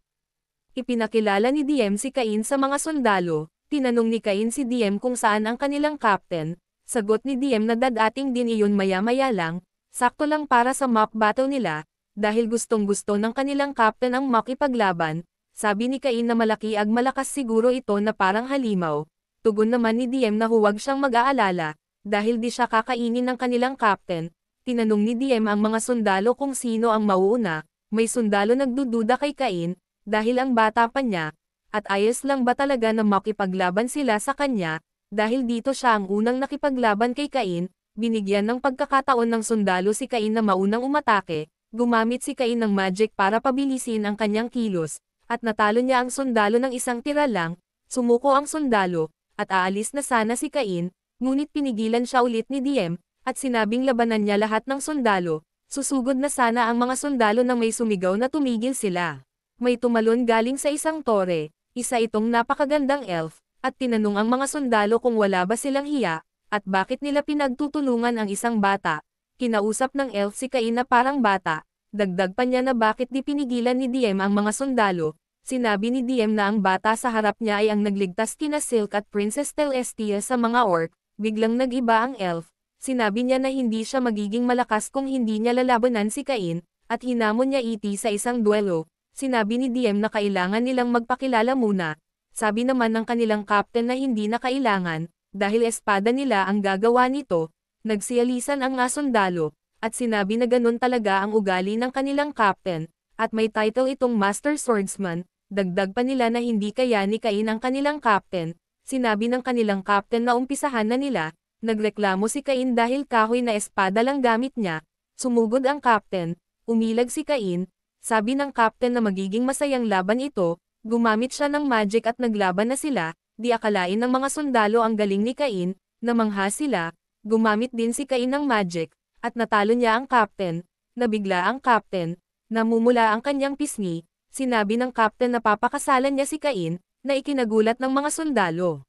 Ipinakilala ni Diem si Cain sa mga sundalo, tinanong ni Cain si Diem kung saan ang kanilang captain, sagot ni Diem na dadating din iyon maya-maya lang, sakto lang para sa map battle nila, dahil gustong-gusto ng kanilang captain ang makipaglaban, sabi ni Cain na malaki ag malakas siguro ito na parang halimaw, tugon naman ni Diem na huwag siyang mag-aalala, dahil di siya kakainin ng kanilang captain, tinanong ni Diem ang mga sundalo kung sino ang mauuna, may sundalo nagdududa kay Cain, dahil ang bata pa niya, at ayos lang ba talaga na makipaglaban sila sa kanya, dahil dito siya ang unang nakipaglaban kay Cain, binigyan ng pagkakataon ng sundalo si Cain na maunang umatake, gumamit si Cain ng magic para pabilisin ang kanyang kilos, at natalo niya ang sundalo ng isang tira lang, sumuko ang sundalo, at aalis na sana si Cain, ngunit pinigilan siya ulit ni Diem, at sinabing labanan niya lahat ng sundalo, Susugod na sana ang mga sundalo nang may sumigaw na tumigil sila. May tumalon galing sa isang tore, isa itong napakagandang elf, at tinanong ang mga sundalo kung wala ba silang hiya, at bakit nila pinagtutulungan ang isang bata. Kinausap ng elf si Kain na parang bata, dagdag pa niya na bakit di pinigilan ni Diem ang mga sundalo, sinabi ni Diem na ang bata sa harap niya ay ang nagligtas kina Silk at Princess Telestia sa mga orc, biglang nagiba ang elf, sinabi niya na hindi siya magiging malakas kung hindi niya lalabanan si Cain, at hinamon niya iti sa isang duelo, sinabi ni Diem na kailangan nilang magpakilala muna, sabi naman ng kanilang captain na hindi na kailangan, dahil espada nila ang gagawa nito, nagsiyalisan ang nga sundalo, at sinabi na ganun talaga ang ugali ng kanilang captain, at may title itong Master Swordsman, dagdag pa nila na hindi kaya ni Cain ang kanilang captain, sinabi ng kanilang captain na umpisahan na nila, Nagreklamo si Cain dahil kahoy na espada lang gamit niya, sumugod ang captain, umilag si Cain, sabi ng captain na magiging masayang laban ito, gumamit siya ng magic at naglaban na sila, di akalain ng mga sundalo ang galing ni Cain, namangha sila, gumamit din si Cain ng magic, at natalo niya ang captain, nabigla ang captain, namumula ang kanyang pisngi, sinabi ng captain na papakasalan niya si Cain, na ikinagulat ng mga sundalo.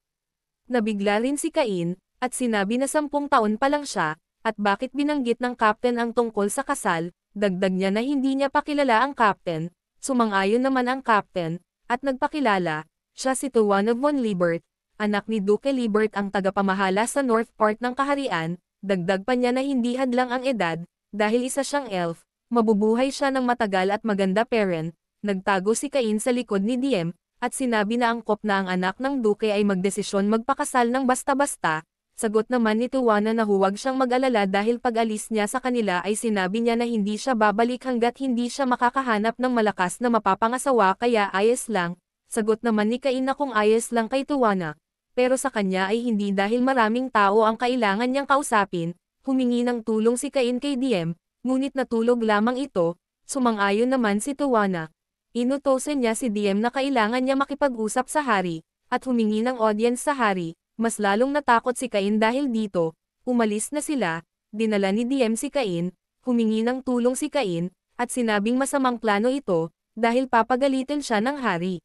Nabigla rin si Cain, at sinabi na sampung taon pa lang siya, at bakit binanggit ng captain ang tungkol sa kasal, dagdag niya na hindi niya pakilala ang captain, sumang-ayon naman ang captain, at nagpakilala, siya si Tuwanov von Liebert, anak ni Duke Liebert ang tagapamahala sa north part ng kaharian, dagdag pa niya na hindi hadlang ang edad, dahil isa siyang elf, mabubuhay siya ng matagal at maganda parent, nagtago si Cain sa likod ni Diem, at sinabi na angkop na ang anak ng Duke ay magdesisyon magpakasal ng basta-basta, Sagot naman ni Tuwana na huwag siyang mag-alala dahil pag-alis niya sa kanila ay sinabi niya na hindi siya babalik hanggat hindi siya makakahanap ng malakas na mapapangasawa kaya ayos lang. Sagot naman ni Kain na kung ayos lang kay Tuwana. Pero sa kanya ay hindi dahil maraming tao ang kailangan niyang kausapin, humingi ng tulong si Kain kay DM, ngunit natulog lamang ito, sumang-ayon naman si Tuwana. Inutosen niya si DM na kailangan niya makipag-usap sa hari, at humingi ng audience sa hari, mas lalong natakot si Cain dahil dito, umalis na sila, dinala ni DM si Cain, humingi ng tulong si Cain, at sinabing masamang plano ito, dahil papagalitin siya ng hari.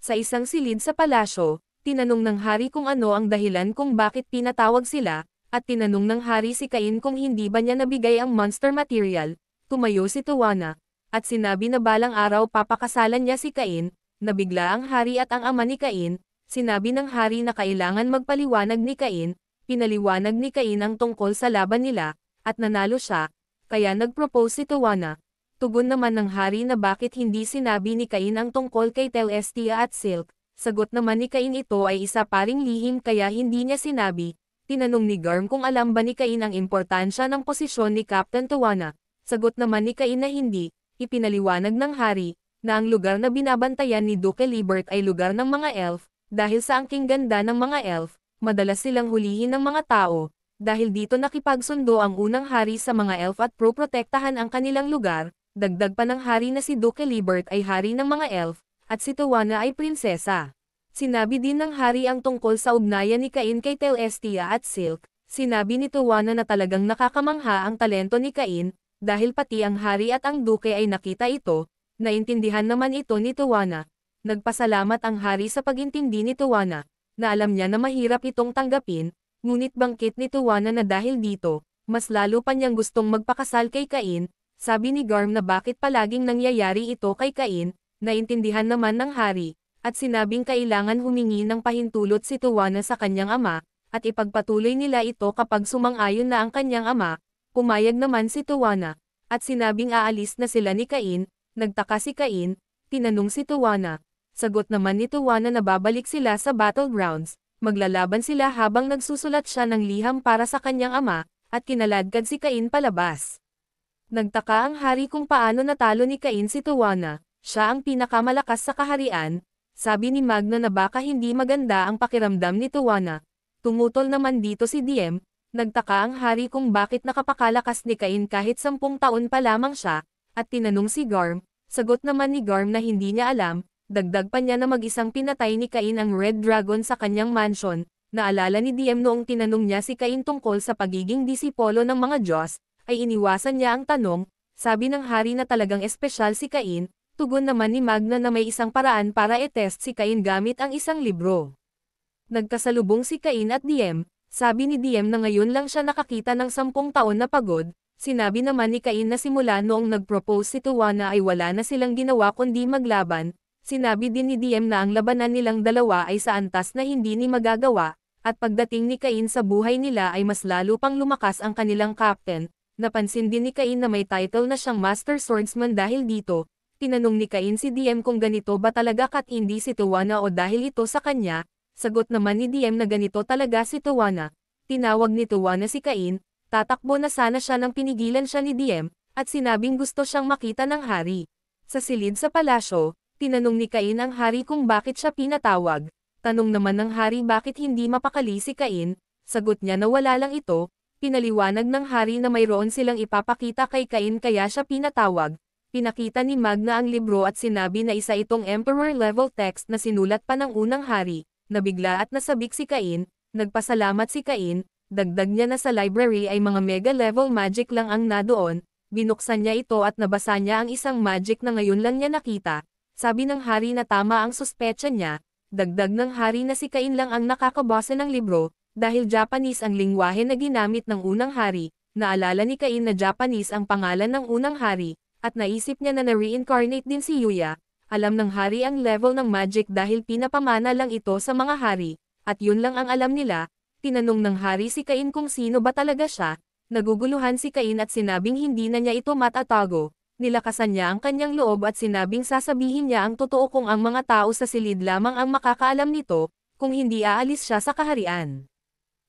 Sa isang silid sa palasyo, tinanong ng hari kung ano ang dahilan kung bakit pinatawag sila, at tinanong ng hari si Cain kung hindi ba niya nabigay ang monster material, tumayo si Tuwana, at sinabi na balang araw papakasalan niya si Cain, nabigla ang hari at ang ama ni Cain, sinabi ng hari na kailangan magpaliwanag ni Cain, pinaliwanag ni Cain ang tungkol sa laban nila, at nanalo siya, kaya nagpropose si Tawana. Tugon naman ng hari na bakit hindi sinabi ni Cain ang tungkol kay Telestia at Silk, sagot naman ni Cain ito ay isa paring lihim kaya hindi niya sinabi, tinanong ni Garm kung alam ba ni Cain ang importansya ng posisyon ni Captain Tawana, sagot naman ni Cain na hindi, ipinaliwanag ng hari, na ang lugar na binabantayan ni Duke Libert ay lugar ng mga elf, dahil sa angking ganda ng mga elf, madalas silang hulihin ng mga tao, dahil dito nakipagsundo ang unang hari sa mga elf at proprotektahan ang kanilang lugar, dagdag pa ng hari na si Duke Libert ay hari ng mga elf, at si Tawana ay prinsesa. Sinabi din ng hari ang tungkol sa ugnayan ni Cain kay Telestia at Silk, sinabi ni Tawana na talagang nakakamangha ang talento ni Cain, dahil pati ang hari at ang duke ay nakita ito, naintindihan naman ito ni Tawana, Nagpasalamat ang hari sa pagintindi ni Tuwana, na alam niya na mahirap itong tanggapin, ngunit bangkit ni Tuwana na dahil dito, mas lalo pa niyang gustong magpakasal kay Cain, sabi ni Garm na bakit palaging nangyayari ito kay Cain, naintindihan naman ng hari, at sinabing kailangan humingi ng pahintulot si Tuwana sa kanyang ama, at ipagpatuloy nila ito kapag sumang-ayon na ang kanyang ama, pumayag naman si Tuwana, at sinabing aalis na sila ni Cain, nagtaka si Cain, tinanong si Tuwana, Sagot naman ni Tuwana na babalik sila sa battlegrounds, maglalaban sila habang nagsusulat siya ng liham para sa kanyang ama, at kinaladkad si Cain palabas. Nagtaka ang hari kung paano natalo ni Cain si Tuwana, siya ang pinakamalakas sa kaharian, sabi ni Magno na baka hindi maganda ang pakiramdam ni Tuwana. Tumutol naman dito si Diem, nagtaka ang hari kung bakit nakapakalakas ni Cain kahit sampung taon pa lamang siya, at tinanong si Garm, sagot naman ni Garm na hindi niya alam, dagdag pa niya na mag-isang pinatay ni Cain ang Red Dragon sa kanyang mansion, naalala ni DM noong tinanong niya si Cain tungkol sa pagiging disipolo ng mga Diyos, ay iniwasan niya ang tanong, sabi ng hari na talagang espesyal si Cain, tugon naman ni Magna na may isang paraan para etest si Cain gamit ang isang libro. Nagkasalubong si Cain at DM, sabi ni DM na ngayon lang siya nakakita ng sampung taon na pagod, Sinabi naman ni Cain na simula noong nag-propose si Tuwana ay wala na silang ginawa kundi maglaban, Sinabi din ni Diem na ang labanan nilang dalawa ay sa antas na hindi ni magagawa, at pagdating ni Cain sa buhay nila ay mas lalo pang lumakas ang kanilang captain. Napansin din ni Cain na may title na siyang Master Swordsman dahil dito, tinanong ni Cain si Diem kung ganito ba talaga kat hindi si Tuwana o dahil ito sa kanya, sagot naman ni Diem na ganito talaga si Tuwana. Tinawag ni Tuwana si Cain, tatakbo na sana siya nang pinigilan siya ni Diem, at sinabing gusto siyang makita ng hari. Sa silid sa palasyo, Tinanong ni Cain ang hari kung bakit siya pinatawag, tanong naman ng hari bakit hindi mapakali si Cain, sagot niya na wala lang ito, pinaliwanag ng hari na mayroon silang ipapakita kay Cain kaya siya pinatawag, pinakita ni Magna ang libro at sinabi na isa itong emperor-level text na sinulat pa ng unang hari, nabigla at nasabik si Cain, nagpasalamat si Cain, dagdag niya na sa library ay mga mega-level magic lang ang nadoon, binuksan niya ito at nabasa niya ang isang magic na ngayon lang niya nakita, sabi ng hari na tama ang suspecha niya, dagdag ng hari na si Cain lang ang nakakabasa ng libro, dahil Japanese ang lingwahe na ginamit ng unang hari, naalala ni Cain na Japanese ang pangalan ng unang hari, at naisip niya na na-reincarnate din si Yuya, alam ng hari ang level ng magic dahil pinapamana lang ito sa mga hari, at yun lang ang alam nila, tinanong ng hari si Cain kung sino ba talaga siya, naguguluhan si Cain at sinabing hindi na niya ito matatago, Nilakasan niya ang kanyang loob at sinabing sasabihin niya ang totoo kung ang mga tao sa silid lamang ang makakaalam nito, kung hindi aalis siya sa kaharian.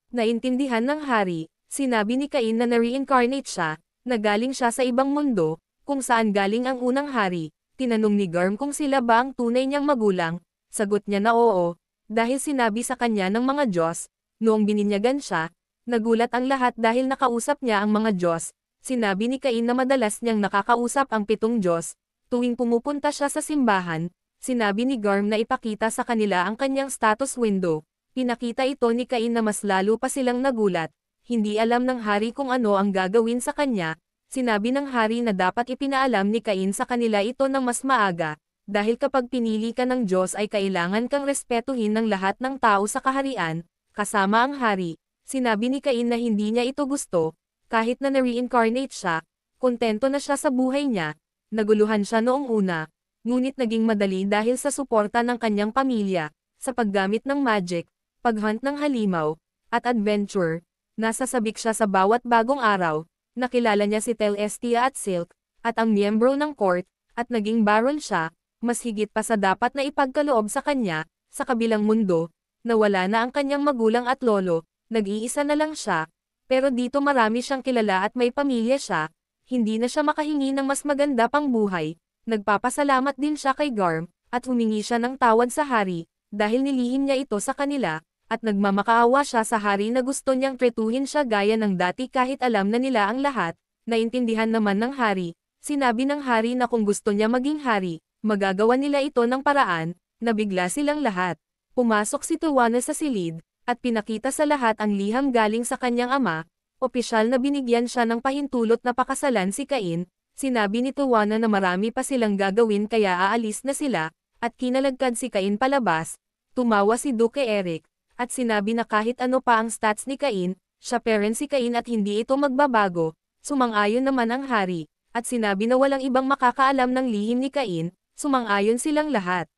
Naintindihan ng hari, sinabi ni Cain na na-reincarnate siya, na galing siya sa ibang mundo, kung saan galing ang unang hari, tinanong ni Garm kung sila ba ang tunay niyang magulang, sagot niya na oo, dahil sinabi sa kanya ng mga Diyos, noong bininyagan siya, nagulat ang lahat dahil nakausap niya ang mga Diyos, sinabi ni Cain na madalas niyang nakakausap ang pitong Diyos, tuwing pumupunta siya sa simbahan, sinabi ni Garm na ipakita sa kanila ang kanyang status window, pinakita ito ni Cain na mas lalo pa silang nagulat, hindi alam ng hari kung ano ang gagawin sa kanya, sinabi ng hari na dapat ipinaalam ni Cain sa kanila ito ng mas maaga, dahil kapag pinili ka ng Diyos ay kailangan kang respetuhin ng lahat ng tao sa kaharian, kasama ang hari, sinabi ni Cain na hindi niya ito gusto, kahit na na-reincarnate siya, kontento na siya sa buhay niya, naguluhan siya noong una, ngunit naging madali dahil sa suporta ng kanyang pamilya, sa paggamit ng magic, paghunt ng halimaw, at adventure, nasasabik siya sa bawat bagong araw, nakilala niya si Telestia at Silk, at ang miyembro ng court, at naging baron siya, mas higit pa sa dapat na ipagkaloob sa kanya, sa kabilang mundo, nawala na ang kanyang magulang at lolo, nag-iisa na lang siya, pero dito marami siyang kilala at may pamilya siya, hindi na siya makahingi ng mas maganda pang buhay, nagpapasalamat din siya kay Garm, at humingi siya ng tawad sa hari, dahil nilihim niya ito sa kanila, at nagmamakaawa siya sa hari na gusto niyang tretuhin siya gaya ng dati kahit alam na nila ang lahat, naintindihan naman ng hari, sinabi ng hari na kung gusto niya maging hari, magagawa nila ito ng paraan, nabigla silang lahat. Pumasok si Tuwana sa silid, at pinakita sa lahat ang liham galing sa kanyang ama, opisyal na binigyan siya ng pahintulot na pakasalan si Cain, sinabi ni Tuwana na marami pa silang gagawin kaya aalis na sila, at kinalagkad si Cain palabas, tumawa si Duke Eric, at sinabi na kahit ano pa ang stats ni Cain, siya parent si Cain at hindi ito magbabago, sumang-ayon naman ang hari, at sinabi na walang ibang makakaalam ng lihim ni Cain, sumang-ayon silang lahat.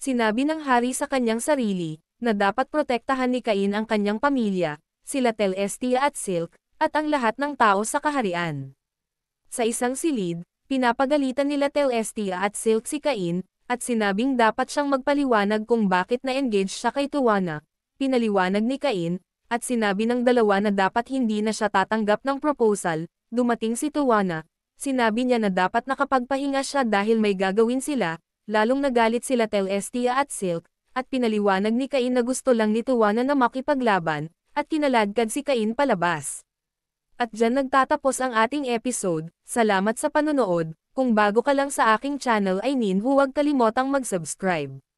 Sinabi ng hari sa kanyang sarili, na dapat protektahan ni Cain ang kanyang pamilya, sila Tel Estia at Silk, at ang lahat ng tao sa kaharian. Sa isang silid, pinapagalitan nila Tel Estia at Silk si Cain, at sinabing dapat siyang magpaliwanag kung bakit na-engage siya kay Tuwana. Pinaliwanag ni Cain, at sinabi ng dalawa na dapat hindi na siya tatanggap ng proposal, dumating si Tuwana. Sinabi niya na dapat nakapagpahinga siya dahil may gagawin sila, lalong nagalit sila Tel Estia at Silk, at pinaliwanag ni Cain na gusto lang ni Tuwana na makipaglaban, at kinaladkad si Cain palabas. At dyan nagtatapos ang ating episode, salamat sa panonood, kung bago ka lang sa aking channel ay nin huwag kalimotang mag-subscribe.